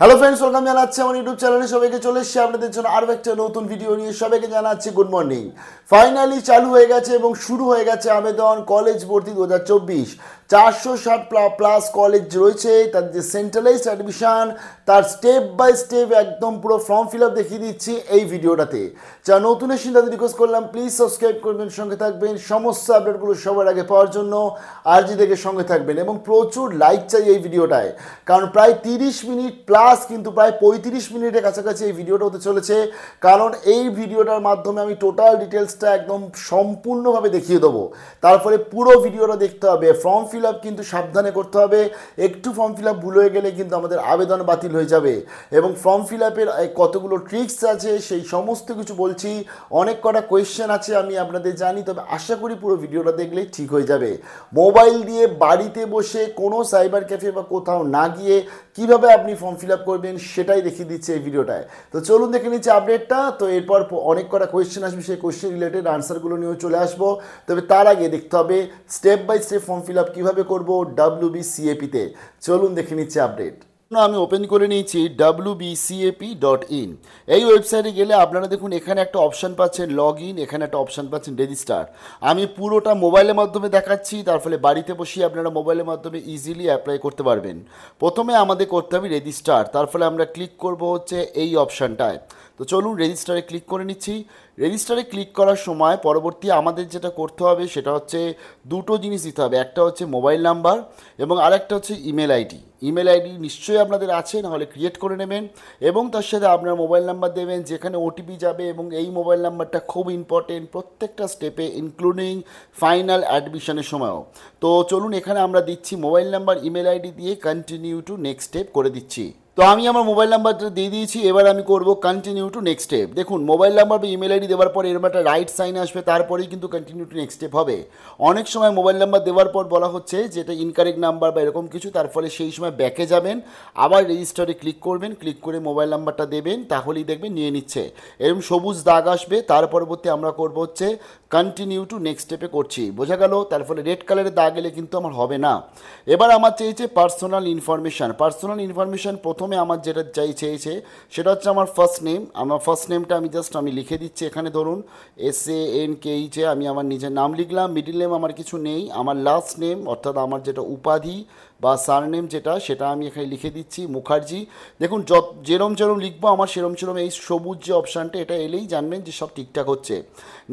Hello friends welcome জানাচ্ছি আমার YouTube চ্যানেলে সবাইকে চলে এসে আপনাদের জন্য আরও একটা নতুন ভিডিও নিয়ে সবাইকে জানাচ্ছি গুড মর্নিং ফাইনালি চালু হয়ে গেছে এবং শুরু হয়ে গেছে আবেদন কলেজ ভর্তি দু চারশো ষাট প্লাস কলেজ রয়েছে তার যে সেন্ট্রালাইজড অ্যাডমিশান তার স্টেপ বাই স্টেপ একদম পুরো ফর্ম ফিল আপ দেখিয়ে দিচ্ছি এই ভিডিওটাতে যা নতুন এসে তাদের রিকোয়েস্ট করলাম প্লিজ সাবস্ক্রাইব করবেন সঙ্গে থাকবেন সমস্ত আপডেটগুলো সবার আগে পাওয়ার জন্য আরজি থেকে সঙ্গে থাকবেন এবং প্রচুর লাইক চাই এই ভিডিওটায় কারণ প্রায় তিরিশ মিনিট প্লাস কিন্তু প্রায় পঁয়ত্রিশ মিনিটের কাছাকাছি এই ভিডিওটা হতে চলেছে কারণ এই ভিডিওটার মাধ্যমে আমি টোটাল ডিটেলসটা একদম সম্পূর্ণভাবে দেখিয়ে দেবো তারপরে পুরো ভিডিওটা দেখতে হবে ফর্ম ফিল ফিল আপ কিন্তু সাবধানে করতে হবে একটু ফর্ম ফিল আপ ভুল হয়ে গেলে কিন্তু আমাদের আবেদন বাতিল হয়ে যাবে এবং ফর্ম ফিল আপের কতগুলো ট্রিক্স আছে সেই সমস্ত কিছু বলছি অনেক কটা কোয়েশ্চেন আছে আমি আপনাদের জানি তবে আশা করি পুরো ভিডিওটা দেখলে ঠিক হয়ে যাবে মোবাইল দিয়ে বাড়িতে বসে কোনো সাইবার ক্যাফে বা কোথাও না গিয়ে কিভাবে আপনি ফর্ম ফিল আপ করবেন সেটাই দেখিয়ে দিচ্ছে এই ভিডিওটায় তো চলুন দেখে নিচ্ছে আপডেটটা তো এরপর অনেক কটা কোয়েশ্চেন আসবে সেই কোয়েশ্চেন রিলেটেড আনসারগুলো নিয়েও চলে আসবো তবে তার আগে দেখতে হবে step by step form fill up কীভাবে করবো ডাব্লিউবি সিএপিতে চলুন দেখে নিচ্ছে আপডেট আমি ওপেন করে নিয়েছি ডাব্লু বিসিএপি ডট ইন এই ওয়েবসাইটে গেলে আপনারা দেখুন এখানে একটা অপশান পাচ্ছেন লগ ইন এখানে একটা অপশান পাচ্ছেন রেজিস্টার আমি পুরোটা মোবাইলের মাধ্যমে দেখাচ্ছি তার ফলে বাড়িতে বসিয়ে আপনারা মোবাইলের মাধ্যমে ইজিলি অ্যাপ্লাই করতে পারবেন প্রথমে আমাদের করতে হবে রেজিস্টার তার ফলে আমরা ক্লিক করব হচ্ছে এই অপশানটায় তো চলুন রেজিস্টারে ক্লিক করে নিচ্ছি রেজিস্টারে ক্লিক করার সময় পরবর্তী আমাদের যেটা করতে হবে সেটা হচ্ছে দুটো জিনিস দিতে হবে একটা হচ্ছে মোবাইল নাম্বার এবং আরেকটা হচ্ছে ইমেল আইডি ইমেল আইডি নিশ্চয়ই আপনাদের আছে নাহলে ক্রিয়েট করে নেবেন এবং তার সাথে আপনার মোবাইল নাম্বার দেবেন যেখানে ওটিপি যাবে এবং এই মোবাইল নাম্বারটা খুব ইম্পর্টেন্ট প্রত্যেকটা স্টেপে ইনক্লুডিং ফাইনাল অ্যাডমিশনের সময়ও তো চলুন এখানে আমরা দিচ্ছি মোবাইল নাম্বার ইমেল আইডি দিয়ে কন্টিনিউ টু নেক্সট স্টেপ করে দিচ্ছি তো আমি আমার মোবাইল নাম্বারটা দিয়ে দিয়েছি এবার আমি করব কন্টিনিউ টু নেক্সট স্টেপ দেখুন মোবাইল নাম্বার বা ইমেল আইডি দেওয়ার পর এরকম একটা রাইট সাইন আসবে তারপরেই কিন্তু কন্টিনিউ টু নেক্সট স্টেপ হবে অনেক সময় মোবাইল নাম্বার দেওয়ার পর বলা হচ্ছে যে এটা ইনকারেক্ট নাম্বার বা এরকম কিছু তার ফলে সেই সময় ব্যাকে যাবেন আবার রেজিস্টারে ক্লিক করবেন ক্লিক করে মোবাইল নাম্বারটা দেবেন তাহলেই দেখবেন নিয়ে নিচ্ছে এরকম সবুজ দাগ আসবে তার পরবর্তী আমরা করব হচ্ছে কন্টিনিউ টু নেক্সট স্টেপে করছি বোঝা গেল তার ফলে রেড কালারে দাগ এলে কিন্তু আমার হবে না এবার আমার চেয়েছে পার্সোনাল ইনফরমেশান পার্সোনাল ইনফরমেশান প্রথমে আমার যেটা চাই চেয়েছে সেটা হচ্ছে আমার ফার্স্ট নেম আমার ফার্স্ট নেমটা আমি জাস্ট আমি লিখে দিচ্ছি এখানে ধরুন এস এ এন কে ইচে আমি আমার নিজের নাম লিখলাম মিডিল নেম আমার কিছু নেই আমার লাস্ট নেম অর্থাৎ আমার যেটা উপাধি বা সারনেম যেটা সেটা আমি এখানে লিখে দিচ্ছি মুখার্জি দেখুন যত যেরম যেরম লিখবো আমার সেরম সেরম এই সবুজ যে অপশানটা এটা এলেই জানবেন যে সব ঠিকঠাক হচ্ছে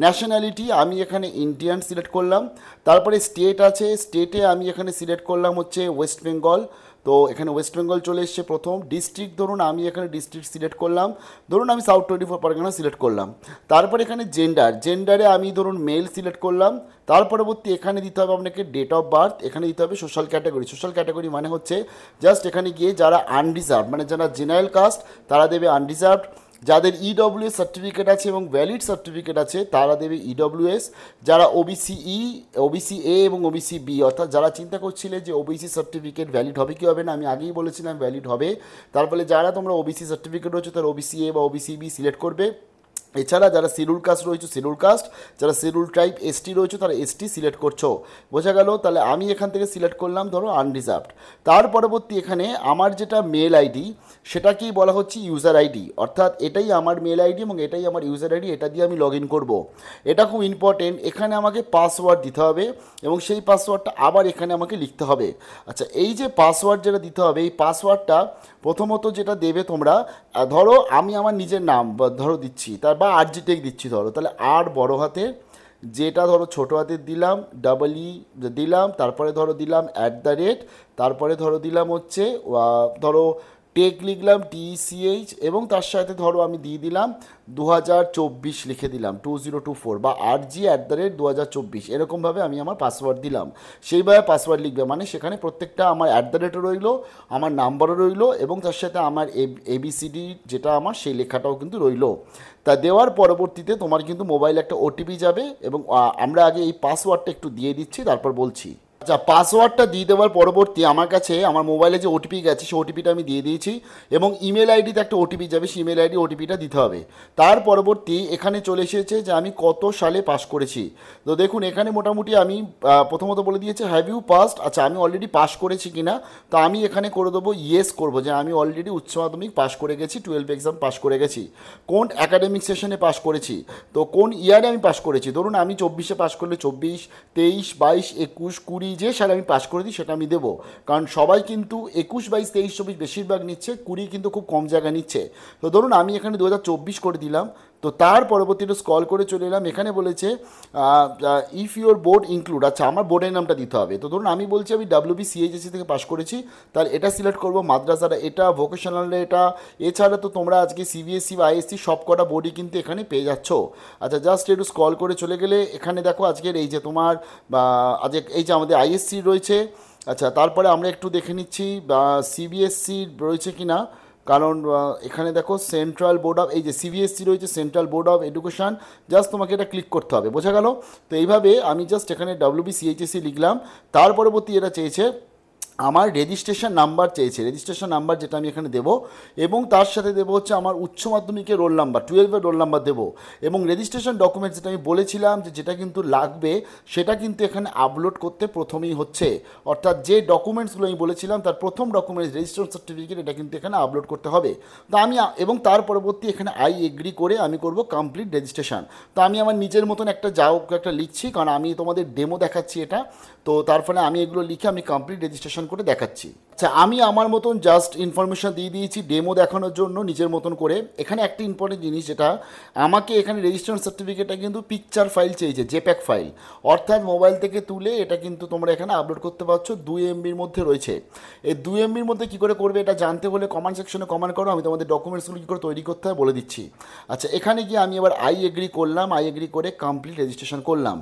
ন্যাশনালিটি আমি এখানে ইন্ডিয়ান সিলেক্ট করলাম তারপরে স্টেট আছে স্টেটে আমি এখানে সিলেক্ট করলাম হচ্ছে ওয়েস্ট বেঙ্গল তো এখানে ওয়েস্ট বেঙ্গল চলে এসছে প্রথম ডিস্ট্রিক্ট ধরুন আমি এখানে ডিস্ট্রিক্ট সিলেক্ট করলাম ধরুন আমি south twenty four Pargana select করলাম তারপর এখানে জেন্ডার জেন্ডারে আমি ধরুন মেল সিলেক্ট করলাম তার পরবর্তী এখানে দিতে হবে আপনাকে ডেট অফ বার্থ এখানে দিতে হবে সোশ্যাল ক্যাটাগরি সোশ্যাল ক্যাটাগরি মানে হচ্ছে জাস্ট এখানে গিয়ে যারা আনডিজার্ভ মানে যারা জেনারেল কাস্ট তারা দেবে আনডিজার্ভ যাদের ইডব্লিউএস e সার্টিফিকেট আছে এবং ভ্যালিড সার্টিফিকেট আছে তারা দেবে ইডব্লিউএস e যারা ওবিসি ই ওবিসি এ এবং ওবিসি বি অর্থাৎ যারা চিন্তা করছিলে যে ওবিসি সার্টিফিকেট ভ্যালিড হবে কি হবে না আমি আগেই বলেছিলাম ভ্যালিড হবে তার ফলে যারা তোমরা ওবিসি সার্টিফিকেট রয়েছে তারা ওবিসি এ বা ওবিসি বি সিলেক্ট করবে এছাড়া যারা শিডিউল কাস্ট রয়েছে শিডিউল কাস্ট যারা শিডিউল টাইপ এসটি রয়েছে তারা এসটি সিলেক্ট করছো বোঝা গেল তাহলে আমি এখান থেকে সিলেক্ট করলাম ধরো আনরিজার্ভড তার পরবর্তী এখানে আমার যেটা মেল আইডি সেটাকেই বলা হচ্ছে ইউজার আইডি অর্থাৎ এটাই আমার মেল আইডি এবং এটাই আমার ইউজার আইডি এটা দিয়ে আমি লগ ইন করবো এটা খুব ইম্পর্টেন্ট এখানে আমাকে পাসওয়ার্ড দিতে হবে এবং সেই পাসওয়ার্ডটা আবার এখানে আমাকে লিখতে হবে আচ্ছা এই যে পাসওয়ার্ড যেটা দিতে হবে এই পাসওয়ার্ডটা প্রথমত যেটা দেবে তোমরা ধরো আমি আমার নিজের নাম ধরো দিচ্ছি তার বা আর জিটেক দিচ্ছি ধরো তাহলে আর বড় হাতে যেটা ধরো ছোটো হাতে দিলাম ডাবল ই e দিলাম তারপরে ধরো দিলাম অ্যাট দ্য রেট তারপরে ধরো দিলাম হচ্ছে ধরো টেক লিখলাম টিইসিএইচ এবং তার সাথে ধরো আমি দিয়ে দিলাম দু লিখে দিলাম টু জিরো টু ফোর বা R G at the rate দু এরকমভাবে আমি আমার পাসওয়ার্ড দিলাম সেইভাবে পাসওয়ার্ড লিখবে মানে সেখানে প্রত্যেকটা আমার অ্যাট দ্য রেটও রইলো আমার নাম্বারও রইলো এবং তার সাথে আমার এবিসিডি যেটা আমার সেই লেখাটাও কিন্তু রইলো তা দেওয়ার পরবর্তীতে তোমার কিন্তু মোবাইল একটা ওটিপি যাবে এবং আমরা আগে এই পাসওয়ার্ডটা একটু দিয়ে দিচ্ছি তারপর বলছি আচ্ছা পাসওয়ার্ডটা দিয়ে দেওয়ার পরবর্তী আমার কাছে আমার মোবাইলে যে ওটিপি গেছে সেই ওটিপিটা আমি দিয়ে দিয়েছি এবং ইমেল আইডিতে একটা ওটিপি যাবে সেই ইমেল আইডি ওটিপিটা দিতে হবে তার পরবর্তী এখানে চলে এসেছে যে আমি কত সালে পাস করেছি তো দেখুন এখানে মোটামুটি আমি প্রথমত বলে দিয়েছে হ্যাভ ইউ পাস্ট আচ্ছা আমি অলরেডি পাস করেছি কিনা তো আমি এখানে করে দেবো ইয়েস করব যে আমি অলরেডি উচ্চ মাধ্যমিক পাস করে গেছি টুয়েলভ এক্সাম পাস করে গেছি কোন অ্যাকাডেমিক সেশনে পাস করেছি তো কোন ইয়ারে আমি পাস করেছি ধরুন আমি চব্বিশে পাস করলে চব্বিশ তেইশ বাইশ একুশ কুড়ি যে স্যার আমি পাস করে দিই সেটা আমি দেবো কারণ সবাই কিন্তু একুশ বাইশ তেইশ চব্বিশ বেশিরভাগ নিচ্ছে কুড়ি কিন্তু খুব কম জায়গা নিচ্ছে তো ধরুন আমি এখানে দু করে দিলাম তো তার পরবর্তীতে স্কল করে চলে এলাম এখানে বলেছে ইফ ইউর বোর্ড ইনক্লুড আচ্ছা আমার বোর্ডের নামটা দিতে হবে তো ধরুন আমি বলছি আমি বি সিএইচএসি থেকে পাশ করেছি তাহলে এটা সিলেক্ট করবো মাদ্রাসাটা এটা ভোকেশনালে এটা এছাড়া তো তোমরা আজকে সিবিএসসি e বা আইএসসি সব কটা বোর্ডই কিন্তু এখানে পেয়ে যাচ্ছ আচ্ছা জাস্ট একটু স্কল করে চলে গেলে এখানে দেখো আজকের এই যে তোমার বা আজ এই যে আমাদের আইএসসি রয়েছে আচ্ছা তারপরে আমরা একটু দেখে নিচ্ছি বা সিবিএসসি e রয়েছে কি না কারণ এখানে দেখো সেন্ট্রাল বোর্ড অফ এই যে সিবিএসসি রয়েছে central board of education just তোমাকে এটা ক্লিক করতে হবে বোঝা গেল তো এইভাবে আমি জাস্ট এখানে ডাব্লিউবিসিএইচএসি e লিখলাম তার পরবর্তী এটা চেয়েছে আমার রেজিস্ট্রেশন নাম্বার চেয়েছে রেজিস্ট্রেশন নাম্বার যেটা আমি এখানে দেবো এবং তার সাথে দেবো হচ্ছে আমার উচ্চ মাধ্যমিকের রোল নাম্বার টুয়েলভের রোল নাম্বার দেবো এবং রেজিস্ট্রেশন ডকুমেন্টস যেটা আমি বলেছিলাম যে যেটা কিন্তু লাগবে সেটা কিন্তু এখানে আপলোড করতে প্রথমেই হচ্ছে অর্থাৎ যে ডকুমেন্টসগুলো আমি বলেছিলাম তার প্রথম ডকুমেন্টস রেজিস্ট্রেশন সার্টিফিকেট এটা কিন্তু এখানে আপলোড করতে হবে তো আমি এবং তার পরবর্তী এখানে আই এগ্রি করে আমি করব কমপ্লিট রেজিস্ট্রেশন তো আমি আমার নিজের মতন একটা যাও একটা লিখছি কারণ আমি তোমাদের ডেমো দেখাচ্ছি এটা তো তার ফলে আমি এগুলো লিখে আমি কমপ্লিট রেজিস্ট্রেশন করে দেখাচ্ছি আচ্ছা আমি আমার মতন জাস্ট ইনফরমেশন দিয়ে দিয়েছি ডেমো দেখানোর জন্য নিজের মতন করে এখানে একটা ইম্পর্টেন্ট জিনিস যেটা আমাকে এখানে রেজিস্ট্রেশন সার্টিফিকেটটা কিন্তু পিকচার ফাইল চেয়েছে জেপ্যাক ফাইল অর্থাৎ মোবাইল থেকে তুলে এটা কিন্তু তোমরা এখানে আপলোড করতে পারছো দুই এমবির মধ্যে রয়েছে এই দুই এমবির মধ্যে কী করে করবে এটা জানতে হলে কমান সেকশনে কমান্ড করো আমি তোমাদের ডকুমেন্টসগুলো কী করে তৈরি করতে হয় বলে দিচ্ছি আচ্ছা এখানে গিয়ে আমি এবার আই এগ্রি করলাম আই এগ্রি করে কমপ্লিট রেজিস্ট্রেশন করলাম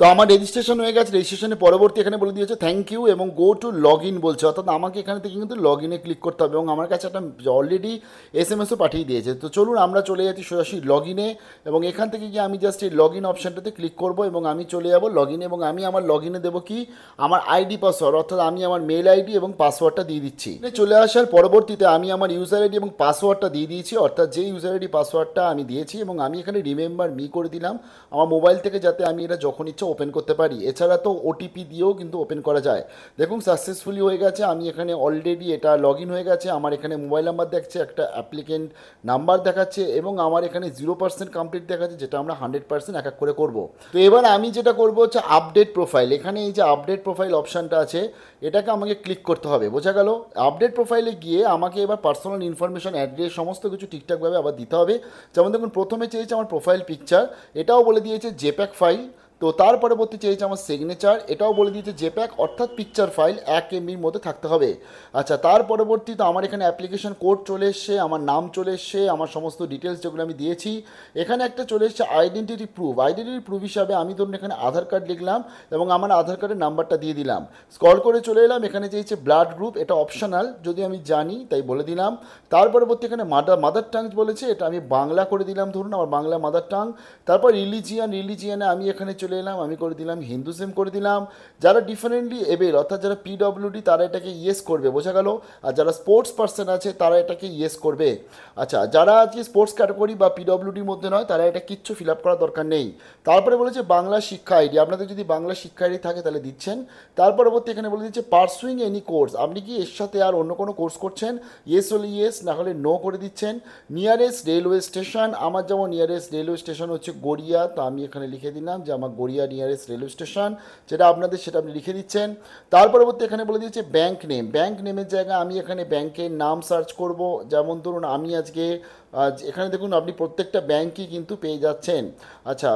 তো আমার রেজিস্ট্রেশন হয়ে গেছে রেজিস্ট্রেশনের পরবর্তী এখানে বলে দিয়েছে থ্যাংক ইউ এবং গো টু লগ ইন বলছে অর্থাৎ আমাকে এখানে থেকে কিন্তু লগ ইনে ক্লিক করতে হবে এবং আমার কাছে একটা অলরেডি এস এম এসও পাঠিয়ে দিয়েছে তো চলুন আমরা চলে যাচ্ছি সরাসরি লগ ইনে এবং এখান থেকে গিয়ে আমি জাস্ট এই লগ ইন অপশানটাতে ক্লিক করবো এবং আমি চলে যাব লগ ইন এবং আমি আমার লগ ইনে দেবো কি আমার আইডি পাসওয়ার্ড অর্থাৎ আমি আমার মেল আইডি এবং পাসওয়ার্ডটা দিয়ে দিচ্ছি চলে আসার পরবর্তীতে আমি আমার ইউজার আইডি এবং পাসওয়ার্ডটা দিয়ে দিয়েছি অর্থাৎ যে ইউজার আইডি পাসওয়ার্ডটা আমি দিয়েছি এবং আমি এখানে রিমেম্বার মি করে দিলাম আমার মোবাইল থেকে যাতে আমি এটা যখন ইচ্ছে ওপেন করতে পারি এছাড়া তো ওটিপি দিয়েও কিন্তু ওপেন করা যায় দেখুন সাকসেসফুলি হয়ে গেছে আমি এখানে অলরেডি এটা লগ ইন হয়ে গেছে আমার এখানে মোবাইল নাম্বার দেখছে একটা অ্যাপ্লিকেন্ট নাম্বার দেখাচ্ছে এবং আমার এখানে জিরো পার্সেন্ট কমপ্লিট দেখাচ্ছে যেটা আমরা হান্ড্রেড পার্সেন্ট এক এক করে করব তো এবার আমি যেটা করব হচ্ছে আপডেট প্রোফাইল এখানে এই যে আপডেট প্রোফাইল অপশানটা আছে এটাকে আমাকে ক্লিক করতে হবে বোঝা গেল আপডেট প্রোফাইলে গিয়ে আমাকে এবার পার্সোনাল ইনফরমেশন অ্যাড্রেস সমস্ত কিছু ঠিকঠাকভাবে আবার দিতে হবে যেমন দেখুন প্রথমে চেয়েছে আমার প্রোফাইল পিকচার এটাও বলে দিয়েছে জেপ্যাক ফাইল তো তার পরবর্তী চেয়েছে আমার সিগনেচার এটাও বলে দিয়েছে প্যাক অর্থাৎ পিকচার ফাইল এক এমবির মধ্যে থাকতে হবে আচ্ছা তার পরবর্তী তো আমার এখানে অ্যাপ্লিকেশন কোড চলে এসছে আমার নাম চলে এসছে আমার সমস্ত ডিটেলস যেগুলো আমি দিয়েছি এখানে একটা চলে এসছে আইডেন্টিটি প্রুফ আইডেন্টিটি প্রুফ হিসাবে আমি ধরুন এখানে আধার কার্ড লিখলাম এবং আমার আধার কার্ডের নাম্বারটা দিয়ে দিলাম স্কল করে চলে এলাম এখানে চেয়েছে ব্লাড গ্রুপ এটা অপশনাল যদি আমি জানি তাই বলে দিলাম তার পরবর্তী এখানে মাদার মাদার টাং বলেছে এটা আমি বাংলা করে দিলাম ধরুন আমার বাংলা মাদার টাং তারপর রিলিজিয়ান রিলিজিয়ানে আমি এখানে চলে এলাম আমি করে দিলাম হিন্দু সিম করে দিলাম যারা ডিফারেন্টলি এবেল অর্থাৎ যারা পিডব্লিউডি তারা এটাকে ইয়েস করবে বোঝা গেল আর যারা স্পোর্টস পার্সন আছে তারা এটাকে ইয়েস করবে আচ্ছা যারা আজকে স্পোর্টস ক্যাটাগরি বা পিডব্লিউডির মধ্যে নয় তারা এটা কিচ্ছু ফিল আপ করার দরকার নেই তারপরে বলেছে বাংলা শিক্ষা আইডি আপনাদের যদি বাংলা শিক্ষা আইডি থাকে তাহলে দিচ্ছেন তার পরবর্তী এখানে বলে দিচ্ছে পার্সুইং এনি কোর্স আপনি কি এর সাথে আর অন্য কোনো কোর্স করছেন ইয়েস হলে ইয়েস না হলে নো করে দিচ্ছেন নিয়ারেস্ট রেলওয়ে স্টেশন আমার যেমন নিয়ারেস্ট রেলওয়ে স্টেশন হচ্ছে গড়িয়া তো আমি এখানে লিখে দিলাম যে আমার গড়িয়া নিয়ারেস্ট রেলওয়ে স্টেশন যেটা আপনাদের সেটা আপনি লিখে দিচ্ছেন তার পরবর্তী এখানে বলে দিয়েছে ব্যাঙ্ক নেম ব্যাঙ্ক নেমের জায়গায় আমি এখানে ব্যাংকের নাম সার্চ করব যেমন ধরুন আমি আজকে এখানে দেখুন আপনি প্রত্যেকটা ব্যাংকই কিন্তু পেয়ে যাচ্ছেন আচ্ছা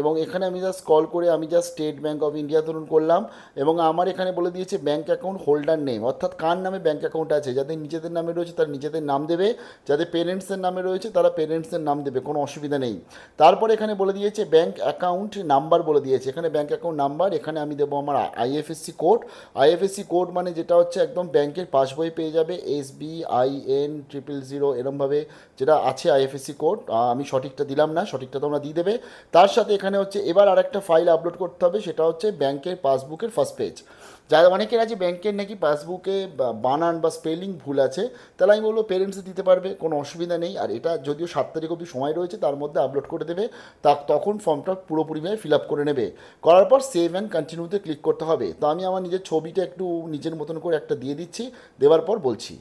এবং এখানে আমি জাস্ট কল করে আমি just State Bank of India ধরুন করলাম এবং আমার এখানে বলে দিয়েছে ব্যাঙ্ক অ্যাকাউন্ট হোল্ডার নেম অর্থাৎ কার নামে ব্যাঙ্ক অ্যাকাউন্ট আছে যাদের নিজেদের নামে রয়েছে তার নিজেদের নাম দেবে যাদের পেরেন্টসের নামে রয়েছে তারা পেরেন্টসের নাম দেবে কোনো অসুবিধা নেই তারপরে এখানে বলে দিয়েছে ব্যাঙ্ক অ্যাকাউন্ট নাম্বার বলে দিয়েছে এখানে ব্যাঙ্ক অ্যাকাউন্ট নাম্বার এখানে আমি দেবো আমার আইএফএসসি কোড আইএফএসসি কোড মানে যেটা হচ্ছে একদম ব্যাংকের পাসবই পেয়ে যাবে S B I N triple zero এরমভাবে যেটা আছে আইএফএসসি কোড আমি সঠিকটা দিলাম না সঠিকটা তোমরা দিয়ে দেবে তার সাথে এখানে হচ্ছে এবার আর একটা ফাইল আপলোড করতে হবে সেটা হচ্ছে ব্যাংকের পাসবুকের ফার্স্ট পেজ যা অনেকের আছে ব্যাংকের নাকি পাসবুকে বানান বা স্পেলিং ভুল আছে তাহলে আমি বলবো পেরেন্টস দিতে পারবে কোনো অসুবিধা নেই আর এটা যদিও সাত তারিখ অবধি সময় রয়েছে তার মধ্যে আপলোড করে দেবে তা তখন ফর্মটা পুরোপুরিভাবে ফিল আপ করে নেবে করার পর সেভ অ্যান্ড কন্টিনিউতে ক্লিক করতে হবে তো আমি আমার নিজের ছবিটা একটু নিজের মতন করে একটা দিয়ে দিচ্ছি দেওয়ার পর বলছি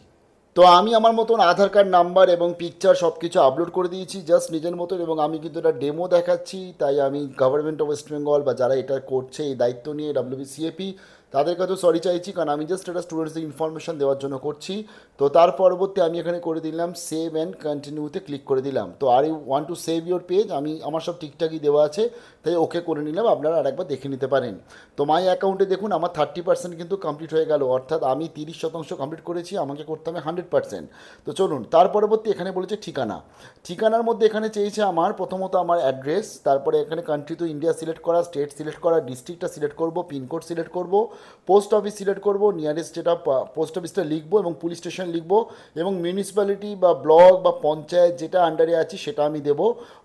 তো আমি আমার মতন আধার কার্ড নাম্বার এবং পিকচার সব কিছু আপলোড করে দিয়েছি জাস্ট নিজের মতন এবং আমি কিন্তু এটা ডেমো দেখাচ্ছি তাই আমি গভর্নমেন্ট অফ ওয়েস্ট বেঙ্গল বা যারা এটা করছে এই দায়িত্ব নিয়ে ডাব্লিউবিসিএপি তাদের কাছেও সরি চাইছি কারণ আমি জাস্ট একটা স্টুডেন্টসদের ইনফরমেশান দেওয়ার জন্য করছি তো তার পরবর্তী আমি এখানে করে দিলাম সেভ অ্যান্ড কন্টিনিউতে ক্লিক করে দিলাম তো are you want to save your page আমি আমার সব ঠিকঠাকই দেওয়া আছে তাই ওকে করে নিলাম আপনারা আরেকবার দেখে নিতে পারেন তো মাই অ্যাকাউন্টে দেখুন আমার থার্টি পার্সেন্ট কিন্তু কমপ্লিট হয়ে গেল অর্থাৎ আমি তিরিশ শতাংশ কমপ্লিট করেছি আমাকে করতে হবে হান্ড্রেড পার্সেন্ট তো চলুন তার পরবর্তী এখানে বলেছে ঠিকানা ঠিকানার মধ্যে এখানে চেয়েছে আমার প্রথমত আমার অ্যাড্রেস তারপরে এখানে কান্ট্রি তো ইন্ডিয়া সিলেক্ট করা স্টেট সিলেক্ট করা ডিস্ট্রিক্টটা সিলেক্ট করব পিনকোড সিলেক্ট করব পোস্ট অফিস সিলেক্ট করবো নিয়ারেস্ট যেটা পোস্ট অফিসটা লিখবো এবং পুলিশ স্টেশন লিখবো এবং মিউনিসিপ্যালিটি বা ব্লক বা পঞ্চায়েত যেটা আন্ডারে আছে সেটা আমি দেব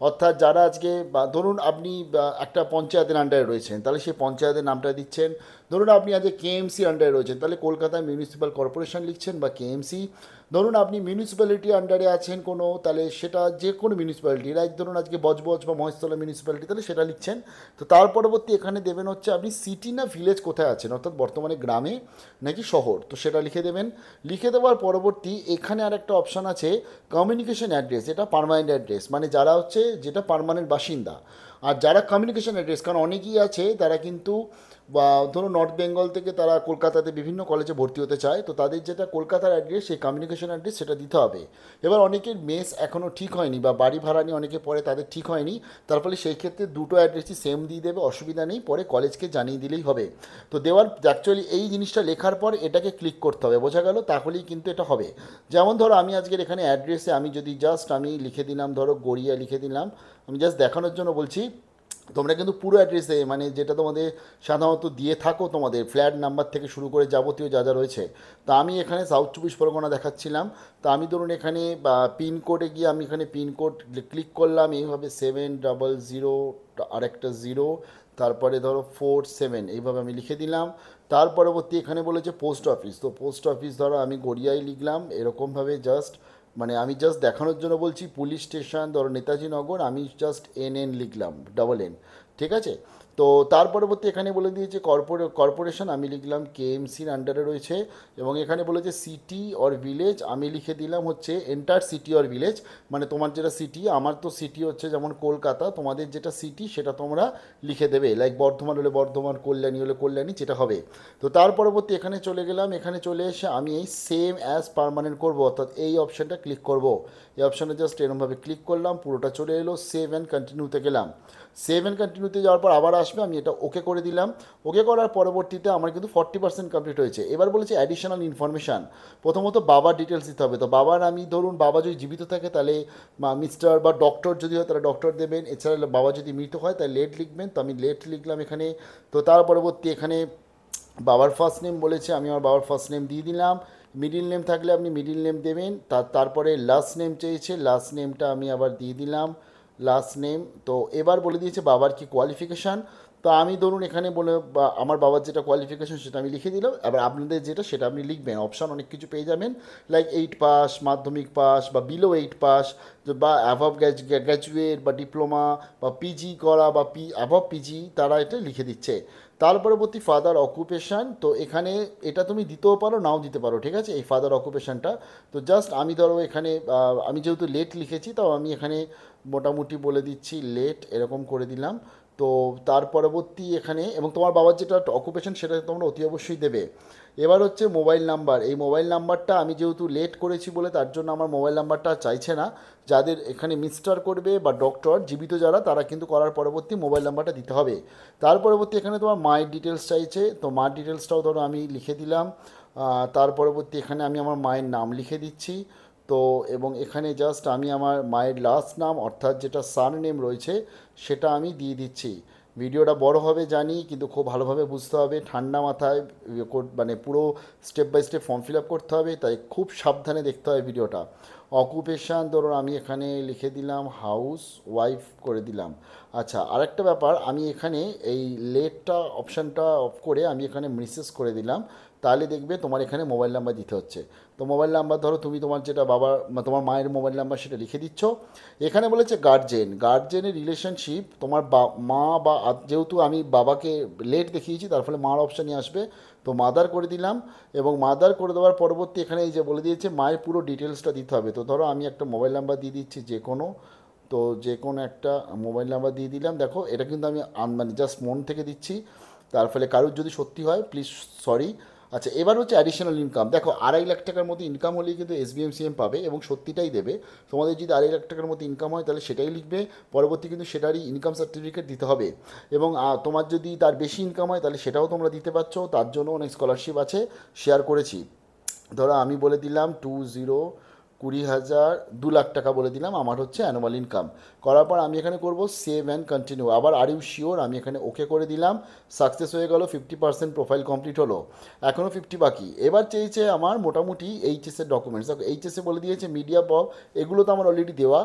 অর্থাৎ যারা আজকে ধরুন আপনি একটা পঞ্চায়েতের আন্ডারে রয়েছেন তাহলে সেই পঞ্চায়েতের নামটা দিচ্ছেন ধরুন আপনি আজকে কেএমসি আন্ডারে রয়েছেন তাহলে কলকাতা মিউনিসিপ্যাল কর্পোরেশন লিখছেন বা কেএমসি ধরুন আপনি মিউনিসিপ্যালিটি আন্ডারে আছেন কোনো তাহলে সেটা যে কোনো মিউনিসিপ্যালিটি লাইক ধরুন আজকে বজবজ বা মহেশতলা মিউনিসিপ্যালিটি তাহলে সেটা লিখছেন তো তার পরবর্তী এখানে দেবেন হচ্ছে আপনি সিটি না ভিলেজ কোথায় আছেন অর্থাৎ বর্তমানে গ্রামে নাকি শহর তো সেটা লিখে দেবেন লিখে দেওয়ার পরবর্তী এখানে আর একটা অপশান আছে কমিউনিকেশন অ্যাড্রেস এটা পারমানেন্ট অ্যাড্রেস মানে যারা হচ্ছে যেটা পারমানেন্ট বাসিন্দা আর যারা কমিউনিকেশন অ্যাড্রেস কারণ অনেকেই আছে তারা কিন্তু বা ধরুন নর্থ বেঙ্গল থেকে তারা কলকাতাতে বিভিন্ন কলেজে ভর্তি হতে চায় তো তাদের যেটা কলকাতার অ্যাড্রেস সেই কমিউনিকেশন অ্যাড্রেস সেটা দিতে হবে এবার অনেকের মেস এখনও ঠিক হয়নি বা বাড়ি ভাড়া নিয়ে অনেকে পরে তাদের ঠিক হয়নি তার ফলে সেই ক্ষেত্রে দুটো অ্যাড্রেসই সেম দিয়ে দেবে অসুবিধা নেই পরে কলেজকে জানিয়ে দিলেই হবে তো দেওয়ার অ্যাকচুয়ালি এই জিনিসটা লেখার পর এটাকে ক্লিক করতে হবে বোঝা গেল তাহলেই কিন্তু এটা হবে যেমন ধরো আমি আজকের এখানে অ্যাড্রেসে আমি যদি জাস্ট আমি লিখে দিলাম ধরো গড়িয়া লিখে দিলাম আমি জাস্ট দেখানোর জন্য বলছি তোমরা কিন্তু পুরো অ্যাড্রেসে মানে যেটা তোমাদের সাধারণত দিয়ে থাকো তোমাদের ফ্ল্যাট নাম্বার থেকে শুরু করে যাবতীয় যা যা রয়েছে তা আমি এখানে সাউথ চব্বিশ পরগনা দেখাচ্ছিলাম তা আমি ধরুন এখানে পিনকোডে গিয়ে আমি এখানে পিনকোড ক্লিক করলাম এইভাবে সেভেন ডাবল জিরো আরেকটা জিরো তারপরে ধরো ফোর সেভেন এইভাবে আমি লিখে দিলাম তার পরবর্তী এখানে বলেছে পোস্ট অফিস তো পোস্ট অফিস ধরো আমি গড়িয়ায় লিখলাম এরকমভাবে জাস্ট মানে আমি জাস্ট দেখানোর জন্য বলছি পুলিশ স্টেশন ধরো নেতাজি নগর আমি জাস্ট এন এন লিখলাম ডবল এন ঠিক আছে তো তার পরবর্তী এখানে বলে দিয়েছে কর্পোরে কর্পোরেশন আমি লিখলাম কেএমসির আন্ডারে রয়েছে এবং এখানে বলেছে সিটি অর ভিলেজ আমি লিখে দিলাম হচ্ছে এন্টার সিটি অর ভিলেজ মানে তোমার যেটা সিটি আমার তো সিটি হচ্ছে যেমন কলকাতা তোমাদের যেটা সিটি সেটা তোমরা লিখে দেবে লাইক বর্ধমান হলে বর্ধমান কল্যাণী হলে কল্যাণী যেটা হবে তো তার পরবর্তী এখানে চলে গেলাম এখানে চলে এসে আমি এই সেম অ্যাজ পারমানেন্ট করবো অর্থাৎ এই অপশানটা ক্লিক করব এই অপশানে জাস্ট এরমভাবে ক্লিক করলাম পুরোটা চলে এলো সেভ অ্যান্ড কন্টিনিউতে গেলাম সেভ অ্যান্ড কন্টিনিউতে যাওয়ার পর আবার আসবে আমি এটা ওকে করে দিলাম ওকে করার পরবর্তীতে আমার কিন্তু ফর্টি পার্সেন্ট কমপ্লিট হয়েছে এবার বলেছে অ্যাডিশনাল ইনফরমেশান প্রথমত বাবার ডিটেলস দিতে হবে তো বাবার আমি ধরুন বাবা যদি জীবিত থাকে তাহলে মিস্টার বা ডক্টর যদি হয় তাহলে ডক্টর দেবেন এছাড়া বাবা যদি মৃত হয় তাহলে লেট লিখবেন তো আমি লেট লিখলাম এখানে তো তার পরবর্তী এখানে বাবার ফার্স্ট নেম বলেছে আমি আমার বাবার ফার্স্ট নেম দিয়ে দিলাম মিডিল নেম থাকলে আপনি মিডিল নেম দেবেন তারপরে লাস্ট নেম চেয়েছে লাস্ট নেমটা আমি আবার দিয়ে দিলাম লাস্ট নেম তো এবার বলে দিয়েছে বাবার কি কোয়ালিফিকেশান তো আমি ধরুন এখানে বলে বা আমার বাবার যেটা কোয়ালিফিকেশন সেটা আমি লিখে দিলাম এবার আপনাদের যেটা সেটা আপনি লিখবেন অপশান অনেক কিছু পেয়ে যাবেন like eight pass Madhyamik pass বা বিলো এইট পাস বা অ্যাভাব গ্র্যাজুয়েট বা ডিপ্লোমা বা পিজি করা বা পি অ্যাভাব পিজি তারা এটা লিখে দিচ্ছে তার পরবর্তী ফাদার অকুপেশান তো এখানে এটা তুমি দিতেও পারো নাও দিতে পারো ঠিক আছে এই ফাদার অকুপেশানটা তো জাস্ট আমি ধরো এখানে আমি যেহেতু লেট লিখেছি তাও আমি এখানে মোটামুটি বলে দিচ্ছি লেট এরকম করে দিলাম তো তার পরবর্তী এখানে এবং তোমার বাবার যেটা অকুপেশন সেটা তোমরা অতি অবশ্যই দেবে এবার হচ্ছে মোবাইল নাম্বার এই মোবাইল নাম্বারটা আমি যেহেতু লেট করেছি বলে তার জন্য আমার মোবাইল নাম্বারটা চাইছে না যাদের এখানে মিস্টার করবে বা ডক্টর জীবিত যারা তারা কিন্তু করার পরবর্তী মোবাইল নাম্বারটা দিতে হবে তার পরবর্তী এখানে তোমার মায়ের ডিটেলস চাইছে তো মায়ের ডিটেলসটাও ধরো আমি লিখে দিলাম তার পরবর্তী এখানে আমি আমার মায়ের নাম লিখে দিচ্ছি তো এবং এখানে জাস্ট আমি আমার মায়ের লাস্ট নাম অর্থাৎ যেটা সার নেম রয়েছে সেটা আমি দিয়ে দিচ্ছি ভিডিওটা বড় হবে জানি কিন্তু খুব ভালোভাবে বুঝতে হবে ঠান্ডা মাথায় মানে পুরো step by step form fill up করতে হবে তাই খুব সাবধানে দেখতে হবে ভিডিওটা অকুপেশান ধরুন আমি এখানে লিখে দিলাম হাউস ওয়াইফ করে দিলাম আচ্ছা আরেকটা ব্যাপার আমি এখানে এই লেটটা অপশানটা অফ করে আমি এখানে মিসেস করে দিলাম তাহলে দেখবে তোমার এখানে মোবাইল নাম্বার দিতে হচ্ছে তো মোবাইল নাম্বার ধরো তুমি তোমার যেটা বাবার মানে তোমার মায়ের মোবাইল নাম্বার সেটা লিখে দিচ্ছ এখানে বলেছে গার্জেন গার্জেনের রিলেশনশিপ তোমার মা বা যেহেতু আমি বাবাকে লেট দেখিয়েছি তার ফলে মার অপশানই আসবে তো মাদার করে দিলাম এবং মাদার করে দেওয়ার পরবর্তী এখানে এই যে বলে দিয়েছে মায়ের পুরো ডিটেলসটা দিতে হবে তো ধরো আমি একটা মোবাইল নাম্বার দিয়ে দিচ্ছি যে কোনো তো যে কোনো একটা মোবাইল নাম্বার দিয়ে দিলাম দেখো এটা কিন্তু আমি মানে জাস্ট মন থেকে দিচ্ছি তার ফলে কারোর যদি সত্যি হয় প্লিজ সরি আচ্ছা এবার হচ্ছে অ্যাডিশনাল ইনকাম দেখো আড়াই লাখ টাকার মতো ইনকাম হলেই কিন্তু এসবিএমসিএম পাবে এবং সত্যিটাই দেবে তোমাদের যদি আড়াই লাখ টাকার মতো ইনকাম হয় তাহলে সেটাই লিখবে পরবর্তী কিন্তু সেটারই ইনকাম সার্টিফিকেট দিতে হবে এবং তোমার যদি তার বেশি ইনকাম হয় তাহলে সেটাও তোমরা দিতে পারছো তার জন্য অনেক স্কলারশিপ আছে শেয়ার করেছি ধরো আমি বলে দিলাম টু জিরো কুড়ি হাজার দু লাখ টাকা বলে দিলাম আমার হচ্ছে অ্যানুয়াল ইনকাম করার পর আমি এখানে করব সেভ অ্যান্ড কন্টিনিউ আবার আর ইউ শিওর আমি এখানে ওকে করে দিলাম সাকসেস হয়ে গেল ফিফটি পার্সেন্ট প্রোফাইল কমপ্লিট হলো এখনও ফিফটি বাকি এবার চেয়েছে আমার মোটামুটি এইচএসের ডকুমেন্টস এইচএসে বলে দিয়েছে মিডিয়া পব এগুলো তো আমার অলরেডি দেওয়া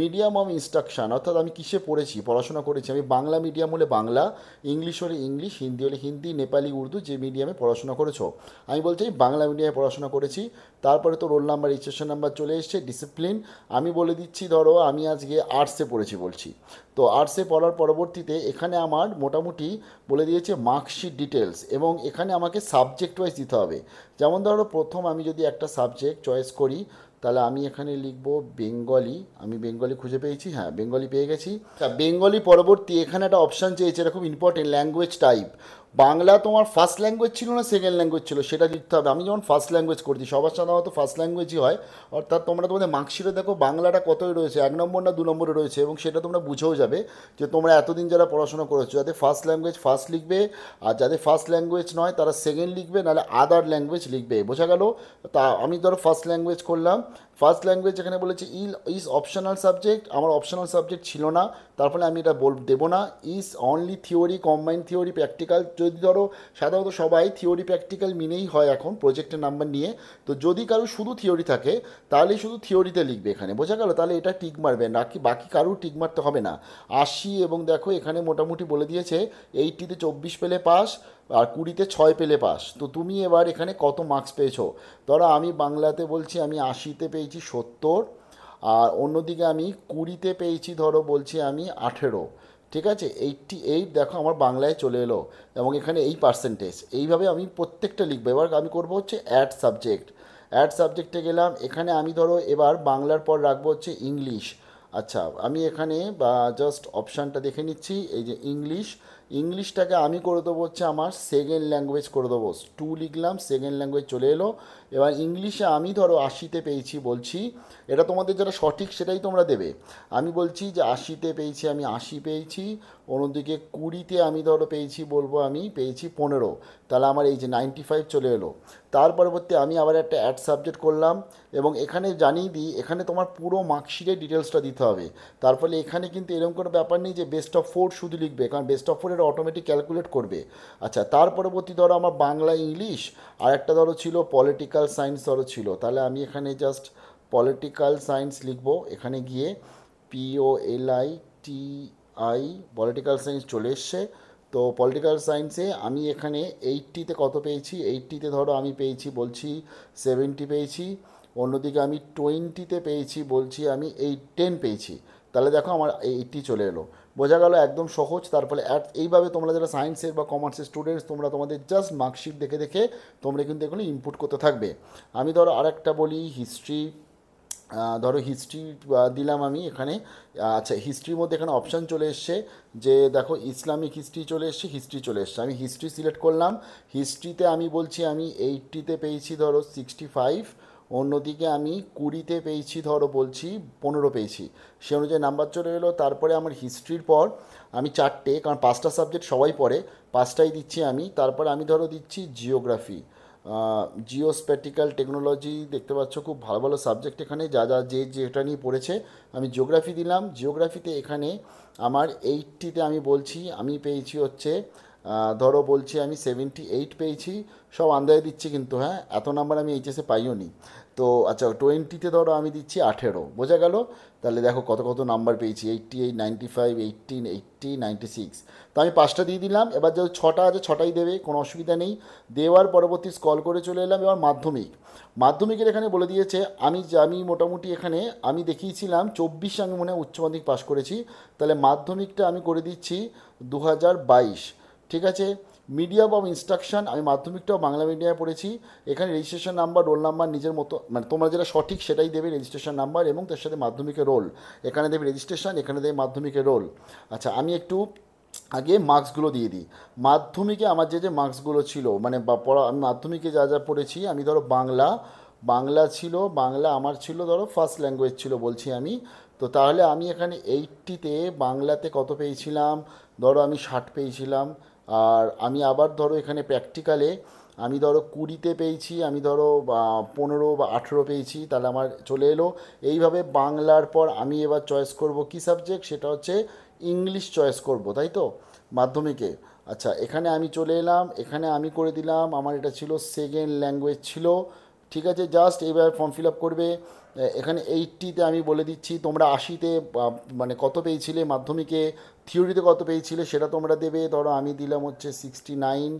মিডিয়াম অফ ইনস্ট্রাকশান অর্থাৎ আমি কিসে পড়েছি পড়াশোনা করেছি আমি বাংলা মিডিয়াম হলে বাংলা ইংলিশ হলে ইংলিশ হিন্দি হলে হিন্দি নেপালি উর্দু যে মিডিয়ামে পড়াশোনা করেছো আমি বলছি বাংলা মিডিয়ামে পড়াশোনা করেছি তারপরে তো রোল নাম্বার রেজিস্ট্রেশন নাম্বার চলে এসছে ডিসিপ্লিন আমি বলে দিচ্ছি ধরো আমি আজকে আর্টসে পড়েছি বলছি তো আর্টসে পড়ার পরবর্তীতে এখানে আমার মোটামুটি বলে দিয়েছে মার্কশিট ডিটেলস এবং এখানে আমাকে সাবজেক্ট ওয়াইজ দিতে হবে যেমন ধরো প্রথম আমি যদি একটা সাবজেক্ট চয়েস করি তাহলে আমি এখানে লিখব বেঙ্গলি আমি বেঙ্গলি খুঁজে পেয়েছি হ্যাঁ বেঙ্গলি পেয়ে গেছি বেঙ্গলি পরবর্তী এখানে একটা অপশান চেয়েছে এরকম ইম্পর্টেন্ট ল্যাঙ্গুয়েজ টাইপ বাংলা তোমার ফার্স্ট ল্যাঙ্গুয়েজ ছিল না সেকেন্ড ল্যাঙ্গুয়েজ ছিল সেটা লিখতে হবে আমি যেমন ফার্স্ট ল্যাঙ্গুয়েজ করছি সবার সাধারণত ফার্স্ট ল্যাঙ্গুয়েজই হয় অর্থাৎ তোমরা তোমাদের মার্কশিটে দেখো বাংলাটা কতই রয়েছে এক নম্বর না দু নম্বরে রয়েছে এবং সেটা তোমরা বুঝেও যাবে যে তোমরা এতদিন যারা পড়াশোনা করেছো যাদের ফার্স্ট ল্যাঙ্গুয়েজ ফার্স্ট লিখবে আর যাদের ফার্স্ট ল্যাঙ্গুয়েজ নয় তারা সেকেন্ড লিখবে নাহলে আদার ল্যাঙ্গুয়েজ লিখবে বোঝা গেল তা আমি ধরো ফার্স্ট ল্যাঙ্গুয়েজ করলাম ফার্স্ট ল্যাঙ্গুয়েজ এখানে বলেছে ইল ইজ অপশনাল সাবজেক্ট আমার অপশনাল সাবজেক্ট ছিল না তার ফলে আমি এটা বল দেবো না is only theory combine theory practical যদি ধরো সাধারণত সবাই থিওরি প্র্যাকটিক্যাল মিনেই হয় এখন প্রজেক্টের নাম্বার নিয়ে তো যদি কারো শুধু থিওরি থাকে তাহলে শুধু থিওরিতে লিখবে এখানে বোঝা গেল তাহলে এটা টিক মারবে নাকি বাকি কারো টিক মারতে হবে না আশি এবং দেখো এখানে মোটামুটি বলে দিয়েছে এইটিতে চব্বিশ পেলে পাস আর কুড়িতে ছয় পেলে পাস তো তুমি এবার এখানে কত মার্কস পেয়েছো ধরো আমি বাংলাতে বলছি আমি আশিতে পেয়েছি সত্তর আর অন্যদিকে আমি কুড়িতে পেয়েছি ধরো বলছি আমি আঠেরো ঠিক আছে এইটটি এইট দেখো আমার বাংলায় চলে এলো এবং এখানে এই পার্সেন্টেজ এইভাবে আমি প্রত্যেকটা লিখবো এবার আমি করবো হচ্ছে অ্যাড সাবজেক্ট অ্যাড সাবজেক্টে গেলাম এখানে আমি ধরো এবার বাংলার পর রাখবো হচ্ছে ইংলিশ আচ্ছা আমি এখানে বা জাস্ট অপশানটা দেখে নিচ্ছি এই যে ইংলিশ ইংলিশটাকে আমি করে দেবো হচ্ছে আমার সেকেন্ড ল্যাঙ্গুয়েজ করে দেবো টু লিখলাম সেকেন্ড ল্যাঙ্গুয়েজ চলে এলো এবার ইংলিশে আমি ধরো আশিতে পেয়েছি বলছি এটা তোমাদের যারা সঠিক সেটাই তোমরা দেবে আমি বলছি যে আশিতে পেয়েছি আমি আশি পেয়েছি অন্যদিকে কুড়িতে আমি ধরো পেয়েছি বলবো আমি পেয়েছি পনেরো তাহলে আমার এই যে নাইনটি ফাইভ চলে এলো তার পরবর্তী আমি আবার একটা অ্যাড সাবজেক্ট করলাম এবং এখানে জানিয়ে দিই এখানে তোমার পুরো মার্কশিটের ডিটেলসটা দিতে হবে তার ফলে এখানে কিন্তু এরকম কোনো ব্যাপার নেই যে বেস্ট অফ ফোর শুধু লিখবে কারণ বেস্ট অফ ফোর এটা অটোমেটিক ক্যালকুলেট করবে আচ্ছা তার পরবর্তী ধরো আমার বাংলা ইংলিশ আর একটা ধরো ছিল পলিটিক্যাল পলিটিক্যাল সায়েন্স ধরো ছিল তাহলে আমি এখানে জাস্ট পলিটিক্যাল সায়েন্স লিখবো এখানে গিয়ে P O L I T I political science চলে এসছে তো পলিটিক্যাল সায়েন্সে আমি এখানে এইটটিতে কত পেয়েছি এইটটিতে ধরো আমি পেয়েছি বলছি সেভেন্টি পেয়েছি অন্যদিকে আমি টোয়েন্টিতে পেয়েছি বলছি আমি এই টেন পেয়েছি তাহলে দেখো আমার এইটটি চলে এলো বোঝা গেল একদম সহজ তারপরে এইভাবে তোমরা যারা সায়েন্সের বা কমার্সের স্টুডেন্টস তোমরা তোমাদের জাস্ট মার্কশিট দেখে দেখে তোমরা কিন্তু এগুলো ইনপুট করতে থাকবে আমি ধরো আরেকটা বলি হিস্ট্রি ধরো হিস্ট্রি দিলাম আমি এখানে আচ্ছা হিস্ট্রির মধ্যে এখানে অপশান চলে এসছে যে দেখো ইসলামিক হিস্ট্রি চলে এসছে হিস্ট্রি চলে এসছে আমি হিস্ট্রি সিলেক্ট করলাম হিস্ট্রিতে আমি বলছি আমি এইটটিতে পেয়েছি ধরো সিক্সটি ফাইভ অন্যদিকে আমি কুড়িতে পেয়েছি ধরো বলছি পনেরো পেয়েছি সে অনুযায়ী নাম্বার চলে এলো তারপরে আমার হিস্ট্রির পর আমি চারটে কারণ পাঁচটা সাবজেক্ট সবাই পড়ে পাঁচটাই দিচ্ছি আমি তারপরে আমি ধরো দিচ্ছি জিওগ্রাফি জিওস্প্যাটিক্যাল টেকনোলজি দেখতে পাচ্ছ খুব ভালো ভালো সাবজেক্ট এখানে যা যা যে যেটা নিয়ে পড়েছে আমি জিওগ্রাফি দিলাম জিওগ্রাফিতে এখানে আমার এইটটিতে আমি বলছি আমি পেয়েছি হচ্ছে ধরো বলছি আমি সেভেন্টি এইট পেয়েছি সব আন্দাজে দিচ্ছি কিন্তু হ্যাঁ এত নাম্বার আমি এইচএসে পাইও নি তো আচ্ছা টোয়েন্টিতে ধরো আমি দিচ্ছি আঠেরো বোঝা গেল তাহলে দেখো কত কত নাম্বার পেয়েছি eighty eight ninety five eighteen eighty ninety six তো আমি পাঁচটা দিয়ে দিলাম এবার যেহেতু ছটা আছে ছটাই দেবে কোনো অসুবিধা নেই দেওয়ার পরবর্তী স্কল করে চলে এলাম এবার মাধ্যমিক মাধ্যমিকের এখানে বলে দিয়েছে আমি আমি মোটামুটি এখানে আমি দেখিয়েছিলাম চব্বিশে আমি মনে হয় উচ্চ মাধ্যমিক পাশ করেছি তাহলে মাধ্যমিকটা আমি করে দিচ্ছি দু হাজার বাইশ ঠিক আছে মিডিয়াম অফ ইনস্ট্রাকশান আমি মাধ্যমিকটাও বাংলা মিডিয়ামে পড়েছি এখানে রেজিস্ট্রেশন নাম্বার রোল নাম্বার নিজের মতো মানে তোমরা যেটা সঠিক সেটাই দেবে রেজিস্ট্রেশন নাম্বার এবং তার সাথে মাধ্যমিকের রোল এখানে দেবে রেজিস্ট্রেশন এখানে দেবে মাধ্যমিকের রোল আচ্ছা আমি একটু আগে মার্কসগুলো দিয়ে দিই মাধ্যমিকে আমার যে যে মার্কসগুলো ছিল মানে বা পড়া আমি মাধ্যমিকে যা যা পড়েছি আমি ধরো বাংলা বাংলা ছিল বাংলা আমার ছিল ধরো ফার্স্ট ল্যাঙ্গুয়েজ ছিল বলছি আমি তো তাহলে আমি এখানে এইটটিতে বাংলাতে কত পেয়েছিলাম ধরো আমি ষাট পেয়েছিলাম আর আমি আবার ধরো এখানে প্র্যাকটিক্যালে আমি ধরো কুড়িতে পেয়েছি আমি ধরো পনেরো বা আঠেরো পেয়েছি তাহলে আমার চলে এলো এইভাবে বাংলার পর আমি এবার চয়েস করব কি সাবজেক্ট সেটা হচ্ছে ইংলিশ চয়েস করব তাই তো মাধ্যমিকে আচ্ছা এখানে আমি চলে এলাম এখানে আমি করে দিলাম আমার এটা ছিল সেকেন্ড ল্যাঙ্গুয়েজ ছিল ঠিক আছে জাস্ট এইভাবে ফর্ম ফিল আপ করবে এখানে এইটটিতে আমি বলে দিচ্ছি তোমরা আশিতে মানে কত পেয়েছিলে মাধ্যমিকে থিওরিতে কত পেয়েছিলে সেটা তোমরা দেবে ধরো আমি দিলাম হচ্ছে সিক্সটি নাইন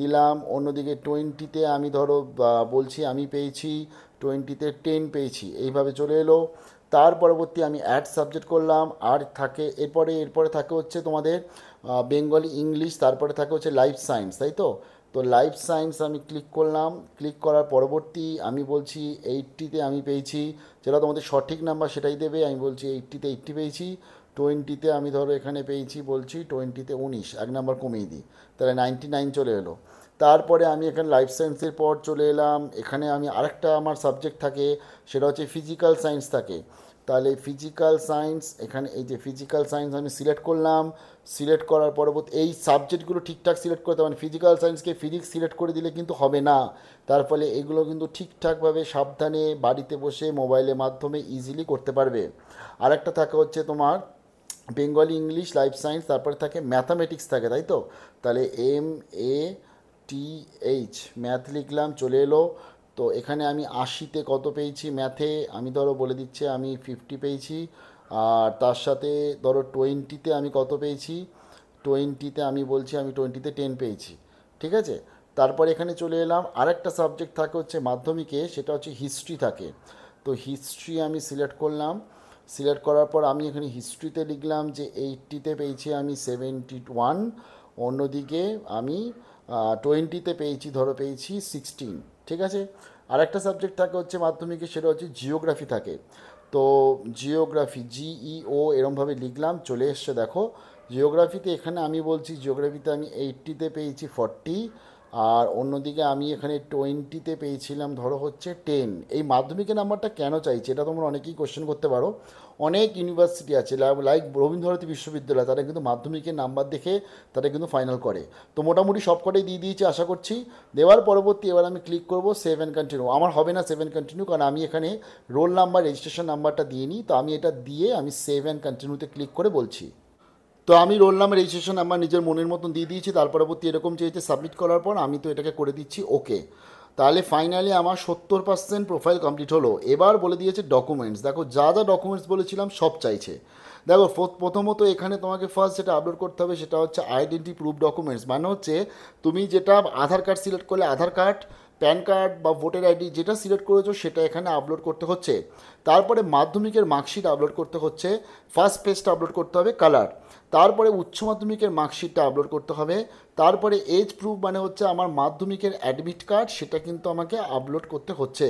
দিলাম অন্যদিকে টোয়েন্টিতে আমি ধরো বলছি আমি পেয়েছি টোয়েন্টিতে টেন পেয়েছি এইভাবে চলে এলো তার পরবর্তী আমি অ্যাড সাবজেক্ট করলাম আর থাকে এরপরে এরপরে থাকে হচ্ছে তোমাদের বেঙ্গলি ইংলিশ তারপরে থাকে হচ্ছে লাইফ সায়েন্স তাই তো তো লাইফ সায়েন্স আমি ক্লিক করলাম ক্লিক করার পরবর্তী আমি বলছি এইটটিতে আমি পেয়েছি যেটা তোমাদের সঠিক নাম্বার সেটাই দেবে আমি বলছি এইটটিতে এইটটি পেয়েছি টোয়েন্টিতে আমি ধরো এখানে পেয়েছি বলছি টোয়েন্টিতে উনিশ এক নাম্বার কমিয়ে দিই তাহলে নাইনটি নাইন চলে এলো তারপরে আমি এখানে লাইফ সায়েন্সের পর চলে এলাম এখানে আমি আরেকটা আমার সাবজেক্ট থাকে সেটা হচ্ছে ফিজিক্যাল সায়েন্স থাকে তাহলে ফিজিক্যাল সায়েন্স এখানে এই যে ফিজিক্যাল সায়েন্স আমি সিলেক্ট করলাম সিলেক্ট করার পরবর্তী এই সাবজেক্টগুলো ঠিকঠাক সিলেক্ট করতে মানে ফিজিক্যাল সায়েন্সকে ফিজিক্স সিলেক্ট করে দিলে কিন্তু হবে না তার ফলে এগুলো কিন্তু ঠিকঠাকভাবে সাবধানে বাড়িতে বসে মোবাইলের মাধ্যমে ইজিলি করতে পারবে আরেকটা থাকে হচ্ছে তোমার বেঙ্গলি ইংলিশ লাইফ সায়েন্স তারপরে থাকে ম্যাথামেটিক্স থাকে তাই তো তাহলে M A T H math লিখলাম চলে এলো তো এখানে আমি আশিতে কত পেয়েছি ম্যাথে আমি ধরো বলে দিচ্ছে আমি ফিফটি পেয়েছি আর তার সাথে ধরো টোয়েন্টিতে আমি কত পেয়েছি টোয়েন্টিতে আমি বলছি আমি টোয়েন্টিতে টেন পেয়েছি ঠিক আছে তারপর এখানে চলে এলাম আরেকটা সাবজেক্ট থাকে হচ্ছে মাধ্যমিকে সেটা হচ্ছে হিস্ট্রি থাকে তো হিস্ট্রি আমি সিলেক্ট করলাম সিলেক্ট করার পর আমি এখানে হিস্ট্রিতে লিখলাম যে এইটটিতে পেয়েছি আমি সেভেন্টি ওয়ান অন্যদিকে আমি টোয়েন্টিতে পেয়েছি ধরো পেয়েছি সিক্সটিন ঠিক আছে আরেকটা সাবজেক্ট থাকে হচ্ছে মাধ্যমিকে সেটা হচ্ছে জিওগ্রাফি থাকে তো জিওগ্রাফি জিইও e এরমভাবে লিখলাম চলে এসছে দেখো জিওগ্রাফিতে এখানে আমি বলছি জিওগ্রাফিতে আমি এইটটিতে পেয়েছি ফর্টি আর অন্যদিকে আমি এখানে টোয়েন্টিতে পেয়েছিলাম ধরো হচ্ছে টেন এই মাধ্যমিকের নাম্বারটা কেন চাইছে এটা তোমরা অনেকেই কোশ্চেন করতে পারো অনেক ইউনিভার্সিটি আছে লাইক রবীন্দ্রভারতী বিশ্ববিদ্যালয় তারা কিন্তু মাধ্যমিকের নাম্বার দেখে তারা কিন্তু ফাইনাল করে তো মোটামুটি সবকটাই দিয়ে দিয়েছি আশা করছি দেওয়ার পরবর্তী এবার আমি ক্লিক করব সেভেন কন্টিনিউ আমার হবে না সেভেন কন্টিনিউ কারণ আমি এখানে রোল নাম্বার রেজিস্ট্রেশন নাম্বারটা দিয়ে নিই তো আমি এটা দিয়ে আমি সেভেন কন্টিনিউতে ক্লিক করে বলছি তো আমি রোল নাম্বার রেজিস্ট্রেশন আমার নিজের মনের মতন দিয়ে দিয়েছি তার পরবর্তী এরকম চেয়েছে সাবমিট করার পর আমি তো এটাকে করে দিচ্ছি ওকে তাহলে ফাইনালি আমার সত্তর পার্সেন্ট প্রোফাইল কমপ্লিট হলো এবার বলে দিয়েছে ডকুমেন্টস দেখো যা যা ডকুমেন্টস বলেছিলাম সব চাইছে দেখো প্রথমত এখানে তোমাকে ফার্স্ট যেটা আপলোড করতে হবে সেটা হচ্ছে আইডেন্টি প্রুফ ডকুমেন্টস মানে হচ্ছে তুমি যেটা আধার কার্ড সিলেক্ট করলে আধার কার্ড প্যান কার্ড বা ভোটার আইডি যেটা সিলেক্ট করেছো সেটা এখানে আপলোড করতে হচ্ছে তারপরে মাধ্যমিকের মার্কশিট আপলোড করতে হচ্ছে ফার্স্ট পেজটা আপলোড করতে হবে কালার তারপরে উচ্চ মাধ্যমিকের মার্কশিটটা আপলোড করতে হবে তারপরে এজ প্রুফ মানে হচ্ছে আমার মাধ্যমিকের অ্যাডমিট কার্ড সেটা কিন্তু আমাকে আপলোড করতে হচ্ছে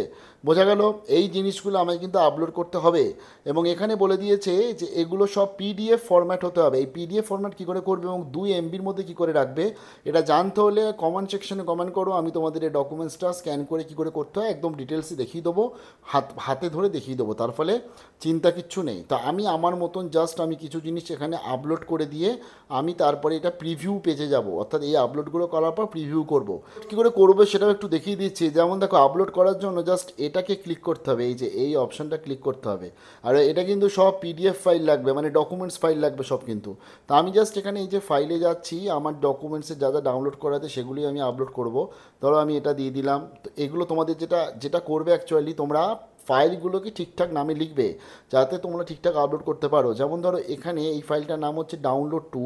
বোঝা গেল এই জিনিসগুলো আমাকে কিন্তু আপলোড করতে হবে এবং এখানে বলে দিয়েছে যে এগুলো সব পিডিএফ ফরম্যাট হতে হবে এই পিডিএফ ফরম্যাট কী করে করবে এবং দুই এমবির মধ্যে কী করে রাখবে এটা জানতে হলে কমেন্ট সেকশনে কমেন্ট করো আমি তোমাদের এই ডকুমেন্টসটা স্ক্যান করে কী করে করতে হয় একদম ডিটেলসে দেখিয়ে দেবো হাত হাতে ধরে দেখিয়ে দেবো তার ফলে চিন্তা কিচ্ছু নেই তা আমি আমার মতন জাস্ট আমি কিছু জিনিস এখানে আপলোড করে দিয়ে আমি তারপরে এটা প্রিভিউ পেজে যাব অর্থাৎ এই আপলোডগুলো করার পর প্রিভিউ করব কী করে করবো সেটাও একটু দেখিয়ে দিচ্ছি যেমন দেখো আপলোড করার জন্য জাস্ট এটাকে ক্লিক করতে হবে এই যে এই অপশানটা ক্লিক করতে হবে আর এটা কিন্তু সব পিডিএফ ফাইল লাগবে মানে ডকুমেন্টস ফাইল লাগবে সব কিন্তু তা আমি জাস্ট এখানে এই যে ফাইলে যাচ্ছি আমার ডকুমেন্টসে যা যা ডাউনলোড করাতে সেগুলি আমি আপলোড করব ধরো আমি এটা দিয়ে দিলাম তো এগুলো তোমাদের যেটা যেটা করবে অ্যাকচুয়ালি তোমরা ফাইলগুলোকে ঠিকঠাক নামে লিখবে যাতে তোমরা ঠিকঠাক আপলোড করতে পারো যেমন ধরো এখানে এই ফাইলটার নাম হচ্ছে ডাউনলোড টু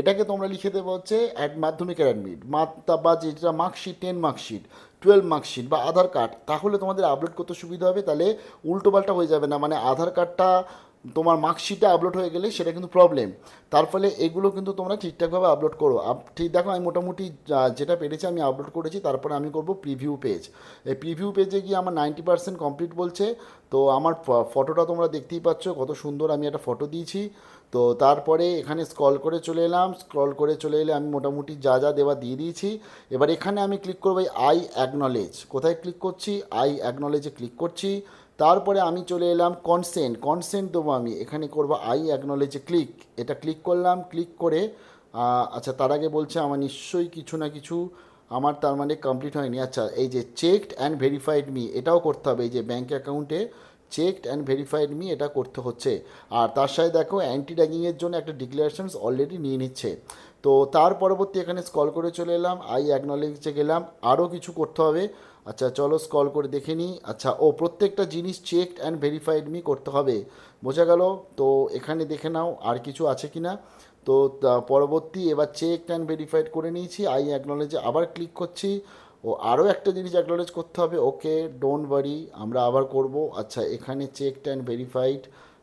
এটাকে তোমরা লিখে দেবো হচ্ছে অ্যাড মাধ্যমিকের অ্যাডমিট মাত্রা বা যেটা marksheet ten marksheet twelve marksheet বা আধার কার্ড তাহলে তোমাদের আপলোড করতে সুবিধা হবে তাহলে উল্টোপাল্টা হয়ে যাবে না মানে আধার কার্ডটা তোমার মার্কশিটে আপলোড হয়ে গেলে সেটা কিন্তু প্রবলেম তার ফলে এগুলো কিন্তু তোমরা ঠিকঠাকভাবে আপলোড করো ঠিক দেখো আমি মোটামুটি যেটা পেরেছি আমি আপলোড করেছি তারপরে আমি করব প্রিভিউ পেজ এই প্রিভিউ পেজে গিয়ে আমার নাইনটি পার্সেন্ট কমপ্লিট বলছে তো আমার ফটোটা তোমরা দেখতেই পাচ্ছ কত সুন্দর আমি একটা ফটো দিয়েছি তো তারপরে এখানে স্ক্রল করে চলে এলাম স্ক্রল করে চলে এলে আমি মোটামুটি যা যা দেওয়া দিয়ে দিয়েছি এবার এখানে আমি ক্লিক করবো আই অ্যাকনলেজ কোথায় ক্লিক করছি আই অ্যাকনলেজে ক্লিক করছি তারপরে আমি চলে এলাম কনসেন্ট কনসেন্ট দেবো আমি এখানে করবো আই অ্যাকনোলেজে ক্লিক এটা ক্লিক করলাম ক্লিক করে আচ্ছা তার আগে বলছে আমার নিশ্চয়ই কিছু না কিছু আমার তার মানে কমপ্লিট হয়নি আচ্ছা এই যে চেকড অ্যান্ড ভেরিফাইড মি এটাও করতে হবে এই যে ব্যাঙ্ক অ্যাকাউন্টে চেকড অ্যান্ড ভেরিফাইড মি এটা করতে হচ্ছে আর তার সাথে দেখো অ্যান্টি ড্যাগিংয়ের জন্য একটা ডিক্লারেশনস অলরেডি নিয়ে নিচ্ছে তো তার পরবর্তী এখানে স্কল করে চলে এলাম আই অ্যাকনোলেজে গেলাম আরও কিছু করতে হবে আচ্ছা চলো স্কল করে দেখে নিই আচ্ছা ও প্রত্যেকটা জিনিস চেকড অ্যান্ড ভেরিফাইড মি করতে হবে বোঝা গেল তো এখানে দেখে নাও আর কিছু আছে কি না তো পরবর্তী এবার চেক অ্যান্ড ভেরিফাইড করে নিয়েছি আই অ্যাকনোলেজে আবার ক্লিক করছি ও আরও একটা জিনিস অ্যাকনোলেজ করতে হবে ওকে ডোন্ট ওয়ারি আমরা আবার করব আচ্ছা এখানে চেক অ্যান্ড ভেরিফাইড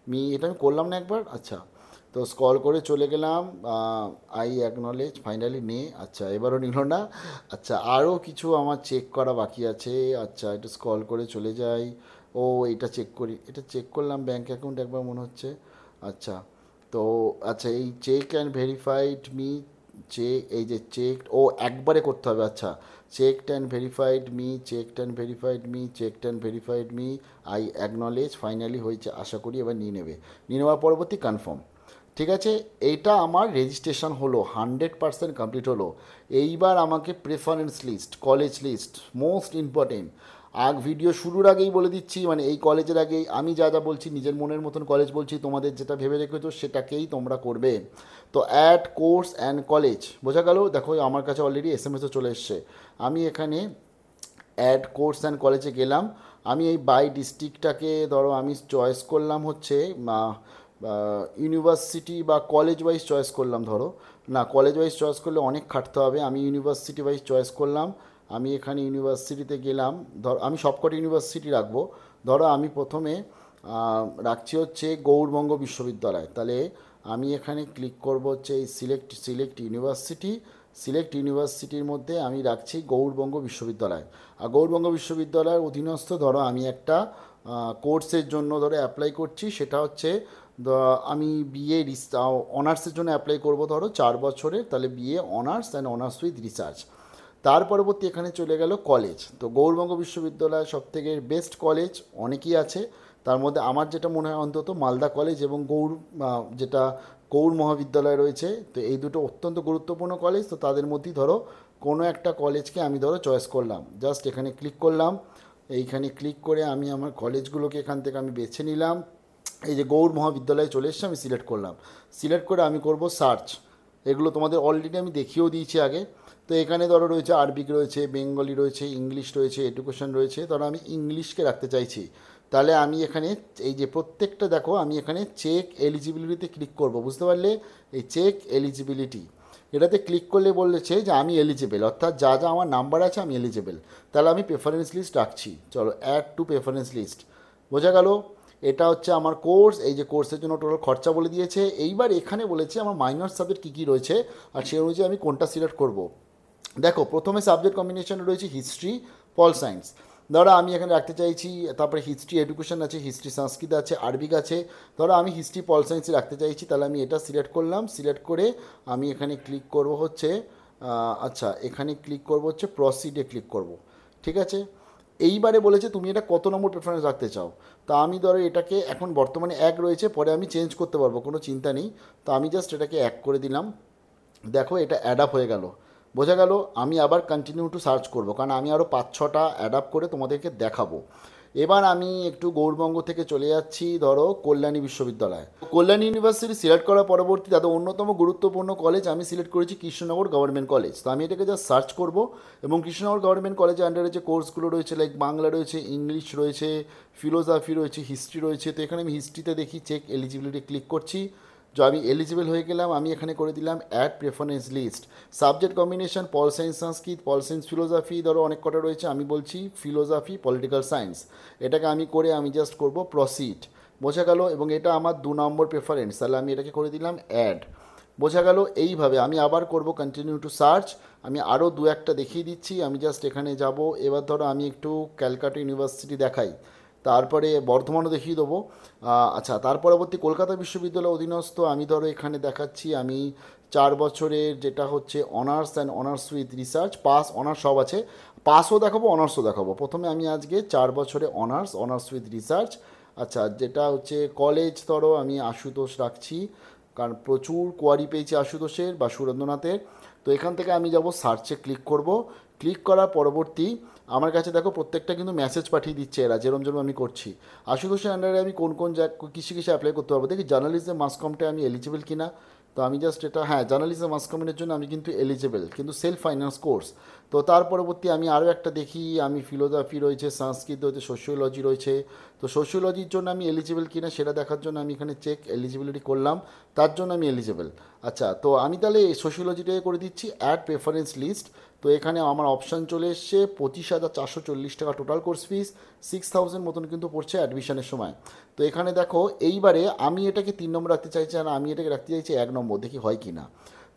মি এটা আমি করলাম না একবার আচ্ছা তো স্কল করে চলে গেলাম আই অ্যাকনলেজ ফাইনালি নে আচ্ছা এবারও নিল না আচ্ছা আরও কিছু আমার চেক করা বাকি আছে আচ্ছা একটু স্কল করে চলে যাই ও এটা চেক করি এটা চেক করলাম ব্যাঙ্ক অ্যাকাউন্ট একবার মনে হচ্ছে আচ্ছা তো আচ্ছা এই check and verified me check এই যে চেক ও একবারে করতে হবে আচ্ছা check and verified me check and verified me check and verified me I acknowledge finally হয়েছে আশা করি এবার নিয়ে নেবে নিয়ে নেওয়ার পরবর্তী কনফার্ম ঠিক আছে এইটা আমার রেজিস্ট্রেশন হলো হান্ড্রেড পার্সেন্ট কমপ্লিট হলো এইবার আমাকে preference list college list most important আগ ভিডিও শুরুর আগেই বলে দিচ্ছি মানে এই কলেজের আগেই আমি যা যা বলছি নিজের মনের মতন কলেজ বলছি তোমাদের যেটা ভেবে রেখেছো সেটাকেই তোমরা করবে তো অ্যাড কোর্স অ্যান্ড কলেজ বোঝা গেল দেখো আমার কাছে অলরেডি এস এম এসও চলে এসছে আমি এখানে অ্যাড কোর্স অ্যান্ড কলেজে গেলাম আমি এই বাই ডিস্ট্রিক্টটাকে ধরো আমি চয়েস করলাম হচ্ছে ইউনিভার্সিটি বা কলেজ ওয়াইজ চয়েস করলাম ধরো না কলেজ ওয়াইজ চয়েস করলে অনেক খাটতে হবে আমি ইউনিভার্সিটি ওয়াইজ চয়েস করলাম আমি এখানে ইউনিভার্সিটিতে গেলাম ধর আমি সবকটি ইউনিভার্সিটি রাখবো ধরো আমি প্রথমে রাখছি হচ্ছে গৌরবঙ্গ বিশ্ববিদ্যালয় তাহলে আমি এখানে ক্লিক করব হচ্ছে এই সিলেক্ট সিলেক্ট ইউনিভার্সিটি সিলেক্ট ইউনিভার্সিটির মধ্যে আমি রাখছি গৌরবঙ্গ বিশ্ববিদ্যালয় আর গৌরবঙ্গ বিশ্ববিদ্যালয়ের অধীনস্থ ধরো আমি একটা কোর্সের জন্য ধরো অ্যাপ্লাই করছি সেটা হচ্ছে আমি বিএ অনার্সের জন্য অ্যাপ্লাই করব ধরো চার বছরের তাহলে BA honours and honours with research তার পরবর্তী এখানে চলে গেল কলেজ তো গৌরবঙ্গ বিশ্ববিদ্যালয় সবথেকে বেস্ট কলেজ অনেকেই আছে তার মধ্যে আমার যেটা মনে হয় অন্তত মালদা কলেজ এবং গৌর যেটা গৌর মহাবিদ্যালয় রয়েছে তো এই দুটো অত্যন্ত গুরুত্বপূর্ণ কলেজ তো তাদের মধ্যেই ধরো কোনো একটা কলেজকে আমি ধরো চয়েস করলাম জাস্ট এখানে ক্লিক করলাম এইখানে ক্লিক করে আমি আমার কলেজগুলোকে এখান থেকে আমি বেছে নিলাম এই যে গৌর মহাবিদ্যালয়ে চলে এসছে আমি সিলেক্ট করলাম সিলেক্ট করে আমি করব সার্চ এগুলো তোমাদের অলরেডি আমি দেখিয়েও দিয়েছি আগে তো এখানে ধরো রয়েছে আরবিক রয়েছে বেঙ্গলি রয়েছে ইংলিশ রয়েছে এডুকেশন রয়েছে ধরো আমি ইংলিশকে রাখতে চাইছি তাহলে আমি এখানে এই যে প্রত্যেকটা দেখো আমি এখানে চেক এলিজিবিলিটিতে ক্লিক করব বুঝতে পারলে এই চেক এলিজিবিলিটি এটাতে ক্লিক করলে বলেছে যে আমি এলিজিবেল অর্থাৎ যা যা আমার নাম্বার আছে আমি এলিজেবেল তাহলে আমি প্রেফারেন্স লিস্ট রাখছি চলো অ্যাড টু প্রেফারেন্স লিস্ট বোঝা গেল এটা হচ্ছে আমার কোর্স এই যে কোর্সের জন্য টোটাল খরচা বলে দিয়েছে এইবার এখানে বলেছে আমার মাইনর সাবজেক্ট কী কী রয়েছে আর সে অনুযায়ী আমি কোনটা সিলেক্ট করব দেখো প্রথমে সাবজেক্ট কম্বিনেশন রয়েছে হিস্ট্রি পল সায়েন্স ধরো আমি এখানে রাখতে চাইছি তারপরে হিস্ট্রি এডুকেশন আছে হিস্ট্রি সংস্কৃত আছে আরবিক আছে ধরো আমি হিস্ট্রি পল সায়েন্সে রাখতে চাইছি তাহলে আমি এটা সিলেক্ট করলাম সিলেক্ট করে আমি এখানে ক্লিক করব হচ্ছে আচ্ছা এখানে ক্লিক করব হচ্ছে প্রসিডে ক্লিক করব ঠিক আছে এইবারে বলেছে তুমি এটা কত নম্বর প্রেফারেন্স রাখতে চাও তা আমি ধরো এটাকে এখন বর্তমানে এক রয়েছে পরে আমি চেঞ্জ করতে পারবো কোনো চিন্তা নেই তো আমি জাস্ট এটাকে এক করে দিলাম দেখো এটা অ্যাডাপ হয়ে গেল বোঝা গেল আমি আবার কন্টিনিউ টু সার্চ করবো কারণ আমি আরও পাঁচ ছটা অ্যাডাপ করে তোমাদেরকে দেখাবো এবার আমি একটু গৌরবঙ্গ থেকে চলে যাচ্ছি ধরো কল্যাণী বিশ্ববিদ্যালয় কল্যাণী ইউনিভার্সিটি সিলেক্ট করার পরবর্তী তাদের অন্যতম গুরুত্বপূর্ণ কলেজ আমি সিলেক্ট করেছি কৃষ্ণনগর গভর্নমেন্ট কলেজ তো আমি এটাকে জাস্ট সার্চ করব এবং কৃষ্ণনগর গভর্নমেন্ট কলেজের আন্ডারে যে কোর্সগুলো রয়েছে লাইক বাংলা রয়েছে ইংলিশ রয়েছে ফিলোসফি রয়েছে হিস্ট্রি রয়েছে তো এখানে আমি হিস্ট্রিতে দেখি চেক এলিজিবিলিটি ক্লিক করছি যে আমি এলিজিবল হয়ে গেলাম আমি এখানে করে দিলাম add preference list subject combination pol science Sanskrit pol science philosophy ধরো অনেক কটা রয়েছে আমি বলছি ফিলোজফি পলিটিক্যাল সায়েন্স এটাকে আমি করে আমি জাস্ট করব প্রসিড বোঝা গেল এবং এটা আমার দু নম্বর প্রেফারেন্স তাহলে আমি এটাকে করে দিলাম অ্যাড বোঝা গেল এইভাবে আমি আবার করব কন্টিনিউ টু সার্চ আমি আরও দু একটা দেখিয়ে দিচ্ছি আমি জাস্ট এখানে যাব এবার ধরো আমি একটু ক্যালকাটা ইউনিভার্সিটি দেখাই তারপরে বর্ধমানও দেখিয়ে দেবো আচ্ছা তার পরবর্তী কলকাতা বিশ্ববিদ্যালয় অধীনস্থ আমি ধরো এখানে দেখাচ্ছি আমি চার বছরের যেটা হচ্ছে honours and honours with research pass honours সব আছে পাসও দেখাবো অনার্সও দেখাবো প্রথমে আমি আজকে চার বছরে অনার্স অনার্স উইথ রিসার্চ আচ্ছা যেটা হচ্ছে কলেজ ধরো আমি আশুতোষ রাখছি কারণ প্রচুর কোয়ারি পেয়েছি আশুতোষের বা সুরেন্দ্রনাথের তো এখান থেকে আমি যাব সার্চে ক্লিক করব ক্লিক করার পরবর্তী আমার কাছে দেখো প্রত্যেকটা কিন্তু মেসেজ পাঠিয়ে দিচ্ছে এরা যেরম যেরম আমি করছি আশুতোষের আন্ডারে আমি কোন কোন কিসে কিসে অ্যাপ্লাই করতে পারবো দেখি জার্নালিজম মাসকমটা আমি এলিজিবল কিনা তো আমি জাস্ট এটা হ্যাঁ জার্নালিজম মাসকমের জন্য আমি কিন্তু এলিজিবল কিন্তু সেলফ ফাইন্যান্স কোর্স তো তার পরবর্তী আমি আরও একটা দেখি আমি ফিলোজফি রয়েছে সংস্কৃত রয়েছে সোশিওলজি রয়েছে তো সোশিওলজির জন্য আমি এলিজেবল কিনা সেটা দেখার জন্য আমি এখানে চেক এলিজিবিলিটি করলাম তার জন্য আমি এলিজিবল আচ্ছা তো আমি তাহলে সোশিওলজিটাকে করে দিচ্ছি অ্যাড প্রেফারেন্স লিস্ট তো এখানে আমার অপশান চলে এসছে পঁচিশ হাজার চারশো চল্লিশ টাকা total course fees six thousand মতন কিন্তু পড়ছে অ্যাডমিশনের সময় তো এখানে দেখো এইবারে আমি এটাকে তিন নম্বর রাখতে চাইছি আর আমি এটাকে রাখতে চাইছি এক নম্বর দেখি হয় কি না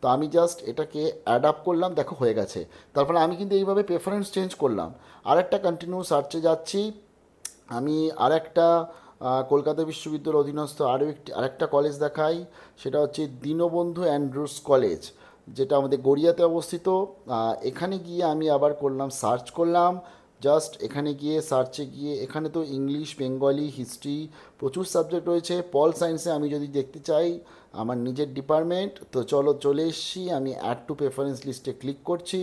তো আমি জাস্ট এটাকে অ্যাড আপ করলাম দেখো হয়ে গেছে তারপরে আমি কিন্তু এইভাবে প্রেফারেন্স চেঞ্জ করলাম আরেকটা কন্টিনিউ সার্চে যাচ্ছি আমি আরেকটা কলকাতা বিশ্ববিদ্যালয়ের অধীনস্থ আরও একটি আরেকটা কলেজ দেখাই সেটা হচ্ছে দীনবন্ধু অ্যান্ড্রুস কলেজ যেটা আমাদের গড়িয়াতে অবস্থিত এখানে গিয়ে আমি আবার করলাম সার্চ করলাম জাস্ট এখানে গিয়ে সার্চে গিয়ে এখানে তো ইংলিশ বেঙ্গলি হিস্ট্রি প্রচুর সাবজেক্ট রয়েছে পল সায়েন্সে আমি যদি দেখতে চাই আমার নিজের ডিপার্টমেন্ট তো চলো চলে এসছি আমি অ্যাড টু প্রেফারেন্স লিস্টে ক্লিক করছি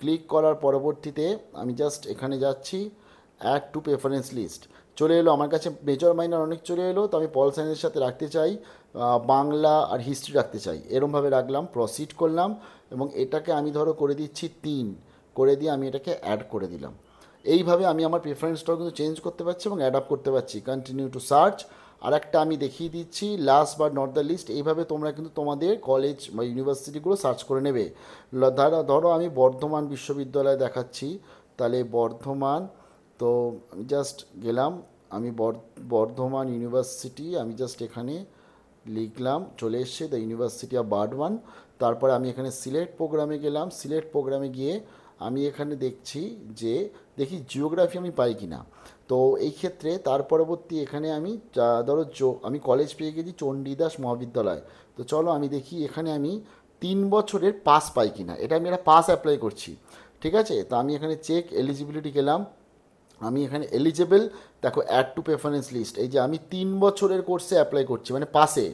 ক্লিক করার পরবর্তীতে আমি জাস্ট এখানে যাচ্ছি অ্যাড টু প্রেফারেন্স লিস্ট চলে এলো আমার কাছে মেজর মাইনার অনেক চলে এলো তো আমি পল সায়েন্সের সাথে রাখতে চাই বাংলা আর হিস্ট্রি রাখতে চাই এরমভাবে রাখলাম প্রসিড করলাম এবং এটাকে আমি ধরো করে দিচ্ছি তিন করে দিয়ে আমি এটাকে অ্যাড করে দিলাম এইভাবে আমি আমার প্রেফারেন্সটাও কিন্তু চেঞ্জ করতে পারছি এবং অ্যাডাপ্ট করতে পারছি কন্টিনিউ টু সার্চ আর একটা আমি দেখিয়ে দিচ্ছি লাস্ট বা নট দ্য লিস্ট এইভাবে তোমরা কিন্তু তোমাদের কলেজ বা ইউনিভার্সিটিগুলো সার্চ করে নেবে ধারা ধরো আমি বর্ধমান বিশ্ববিদ্যালয় দেখাচ্ছি তাহলে বর্ধমান তো আমি জাস্ট গেলাম আমি বর্ধমান ইউনিভার্সিটি আমি জাস্ট এখানে লিখলাম চলে এসছে দ্য ইউনিভার্সিটি অফ বার্ডওয়ান তারপরে আমি এখানে সিলেট প্রোগ্রামে গেলাম সিলেট প্রোগ্রামে গিয়ে আমি এখানে দেখছি যে দেখি জিওগ্রাফি আমি পাই কি না তো এই ক্ষেত্রে তার পরবর্তী এখানে আমি ধরো আমি কলেজ পেয়ে গেছি চণ্ডীদাস মহাবিদ্যালয় তো চলো আমি দেখি এখানে আমি তিন বছরের পাস পাই কি না এটা আমি একটা পাস অ্যাপ্লাই করছি ঠিক আছে তো আমি এখানে চেক এলিজিবিলিটি গেলাম আমি এখানে এলিজেবেল দেখো অ্যাড টু প্রেফারেন্স লিস্ট এই যে আমি তিন বছরের কোর্সে অ্যাপ্লাই করছি মানে পাশে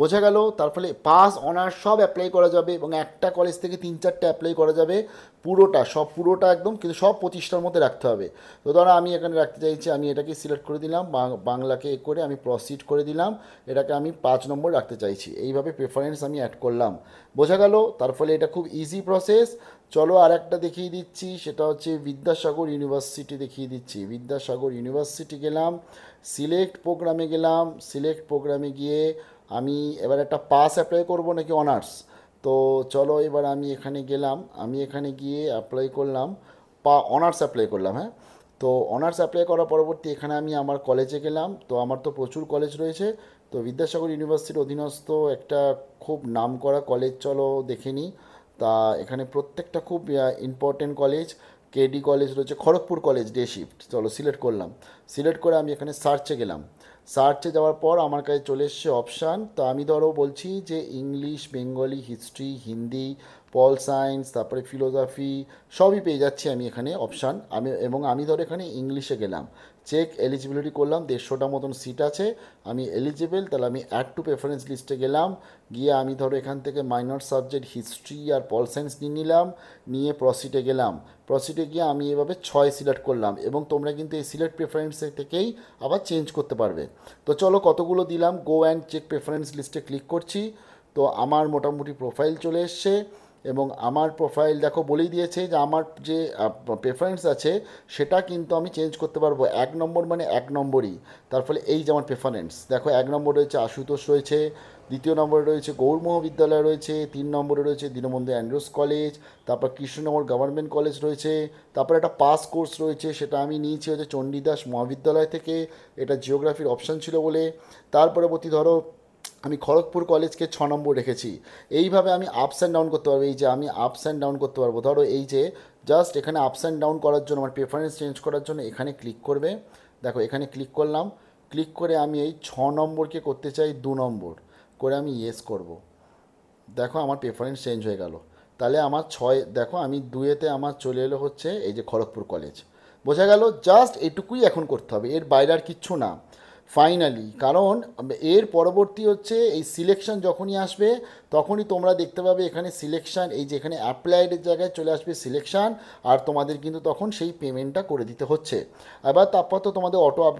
বোঝা গেল তার ফলে পাস অনার্স সব অ্যাপ্লাই করা যাবে এবং একটা কলেজ থেকে তিন চারটে অ্যাপ্লাই করা যাবে পুরোটা সব পুরোটা একদম কিন্তু সব প্রতিষ্ঠার মধ্যে রাখতে হবে তো ধরো আমি এখানে রাখতে চাইছি আমি এটাকে সিলেক্ট করে দিলাম বাংলাকে এ করে আমি প্রসিড করে দিলাম এটাকে আমি পাঁচ নম্বর রাখতে চাইছি এইভাবে প্রেফারেন্স আমি অ্যাড করলাম বোঝা গেল তার ফলে এটা খুব ইজি প্রসেস চলো আর একটা দেখিয়ে দিচ্ছি সেটা হচ্ছে বিদ্যাসাগর ইউনিভার্সিটি দেখিয়ে দিচ্ছি বিদ্যাসাগর ইউনিভার্সিটি গেলাম সিলেক্ট প্রোগ্রামে গেলাম সিলেক্ট প্রোগ্রামে গিয়ে আমি এবার একটা পাস অ্যাপ্লাই করব নাকি অনার্স তো চলো এবার আমি এখানে গেলাম আমি এখানে গিয়ে অ্যাপ্লাই করলাম পা অনার্স অ্যাপ্লাই করলাম হ্যাঁ তো অনার্স অ্যাপ্লাই করার পরবর্তী এখানে আমি আমার কলেজে গেলাম তো আমার তো প্রচুর কলেজ রয়েছে তো বিদ্যাসাগর ইউনিভার্সিটির অধীনস্থ একটা খুব নাম করা কলেজ চলো দেখে নিই তা এখানে প্রত্যেকটা খুব ইম্পর্টেন্ট কলেজ কেডি কলেজ রয়েছে খড়গপুর কলেজ ডে শিফট চলো সিলেক্ট করলাম সিলেক্ট করে আমি এখানে সার্চে গেলাম সার্চে যাওয়ার পর আমার কাছে চলে এসছে অপশান তো আমি ধরো বলছি যে English Bengali history Hindi pol science তারপরে ফিলোজফি সবই পেয়ে যাচ্ছি আমি এখানে অপশান আমি এবং আমি ধরো এখানে ইংলিশে গেলাম চেক এলিজিবিলিটি করলাম দেড়শোটা মতন সিট আছে আমি এলিজিবেল তাহলে আমি অ্যাড টু প্রেফারেন্স লিস্টে গেলাম গিয়ে আমি ধরো এখান থেকে মাইনর সাবজেক্ট হিস্ট্রি আর পল সায়েন্স নিয়ে নিলাম নিয়ে প্রসিটে গেলাম প্রসিটে গিয়ে আমি এভাবে ছয় সিলেক্ট করলাম এবং তোমরা কিন্তু এই সিলেক্ট প্রেফারেন্স থেকেই আবার চেঞ্জ করতে পারবে তো চলো কতগুলো দিলাম গো অ্যান্ড চেক প্রেফারেন্স লিস্টে ক্লিক করছি তো আমার মোটামুটি প্রোফাইল চলে এসছে এবং আমার প্রোফাইল দেখো বলেই দিয়েছে যে আমার যে প্রেফারেন্স আছে সেটা কিন্তু আমি চেঞ্জ করতে পারবো এক নম্বর মানে এক নম্বরই তার ফলে এই যে আমার প্রেফারেন্স দেখো এক নম্বর রয়েছে আশুতোষ রয়েছে দ্বিতীয় নম্বরে রয়েছে গৌর মহাবিদ্যালয় রয়েছে তিন নম্বরে রয়েছে দীনবন্ধু অ্যান্ড্রোস কলেজ তারপর কৃষ্ণনগর গভর্নমেন্ট কলেজ রয়েছে তারপর একটা পাস কোর্স রয়েছে সেটা আমি নিয়েছি হচ্ছে চণ্ডীদাস মহাবিদ্যালয় থেকে এটা জিওগ্রাফির অপশান ছিল বলে তার পরবর্তী ধরো আমি খড়গপুর কলেজকে ছ নম্বর রেখেছি এইভাবে আমি আপস অ্যান্ড ডাউন করতে পারবো এই যে আমি আপস অ্যান্ড ডাউন করতে পারবো ধরো এই যে জাস্ট এখানে আপস অ্যান্ড ডাউন করার জন্য আমার প্রেফারেন্স চেঞ্জ করার জন্য এখানে ক্লিক করবে দেখো এখানে ক্লিক করলাম ক্লিক করে আমি এই ছ নম্বরকে করতে চাই দু নম্বর করে আমি ইয়েস করব। দেখো আমার প্রেফারেন্স চেঞ্জ হয়ে গেল তাহলে আমার ছয় দেখো আমি দুয়েতে আমার চলে এলো হচ্ছে এই যে খড়গপুর কলেজ বোঝা গেল জাস্ট এটুকুই এখন করতে হবে এর বাইরে আর কিচ্ছু না ফাইনালি কারণ এর পরবর্তী হচ্ছে এই সিলেকশন যখনই আসবে তখনই তোমরা দেখতে পাবে এখানে সিলেকশান এই যেখানে অ্যাপ্লাইডের জায়গায় চলে আসবে সিলেকশান আর তোমাদের কিন্তু তখন সেই পেমেন্টটা করে দিতে হচ্ছে আবার তারপর তো তোমাদের অটো বা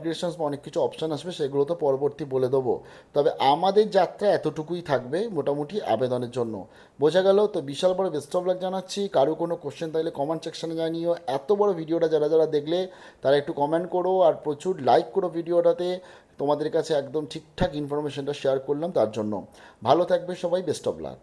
অনেক কিছু অপশান আসবে সেগুলো তো পরবর্তী বলে দেবো তবে আমাদের যাত্রা এতটুকুই থাকবে মোটামুটি আবেদনের জন্য বোঝা গেল তো বিশাল বড় বেস্ট অফ লাক জানাচ্ছি কারো কোনো কোশ্চেন থাকলে কমেন্ট সেকশানে জানিও এত বড় ভিডিওটা যারা যারা দেখলে তারা একটু কমেন্ট করো আর প্রচুর লাইক করো ভিডিওটাতে তোমাদের কাছে একদম ঠিকঠাক ইনফরমেশনটা শেয়ার করলাম তার জন্য ভালো থাকবে সবাই বেস্ট অফ লাক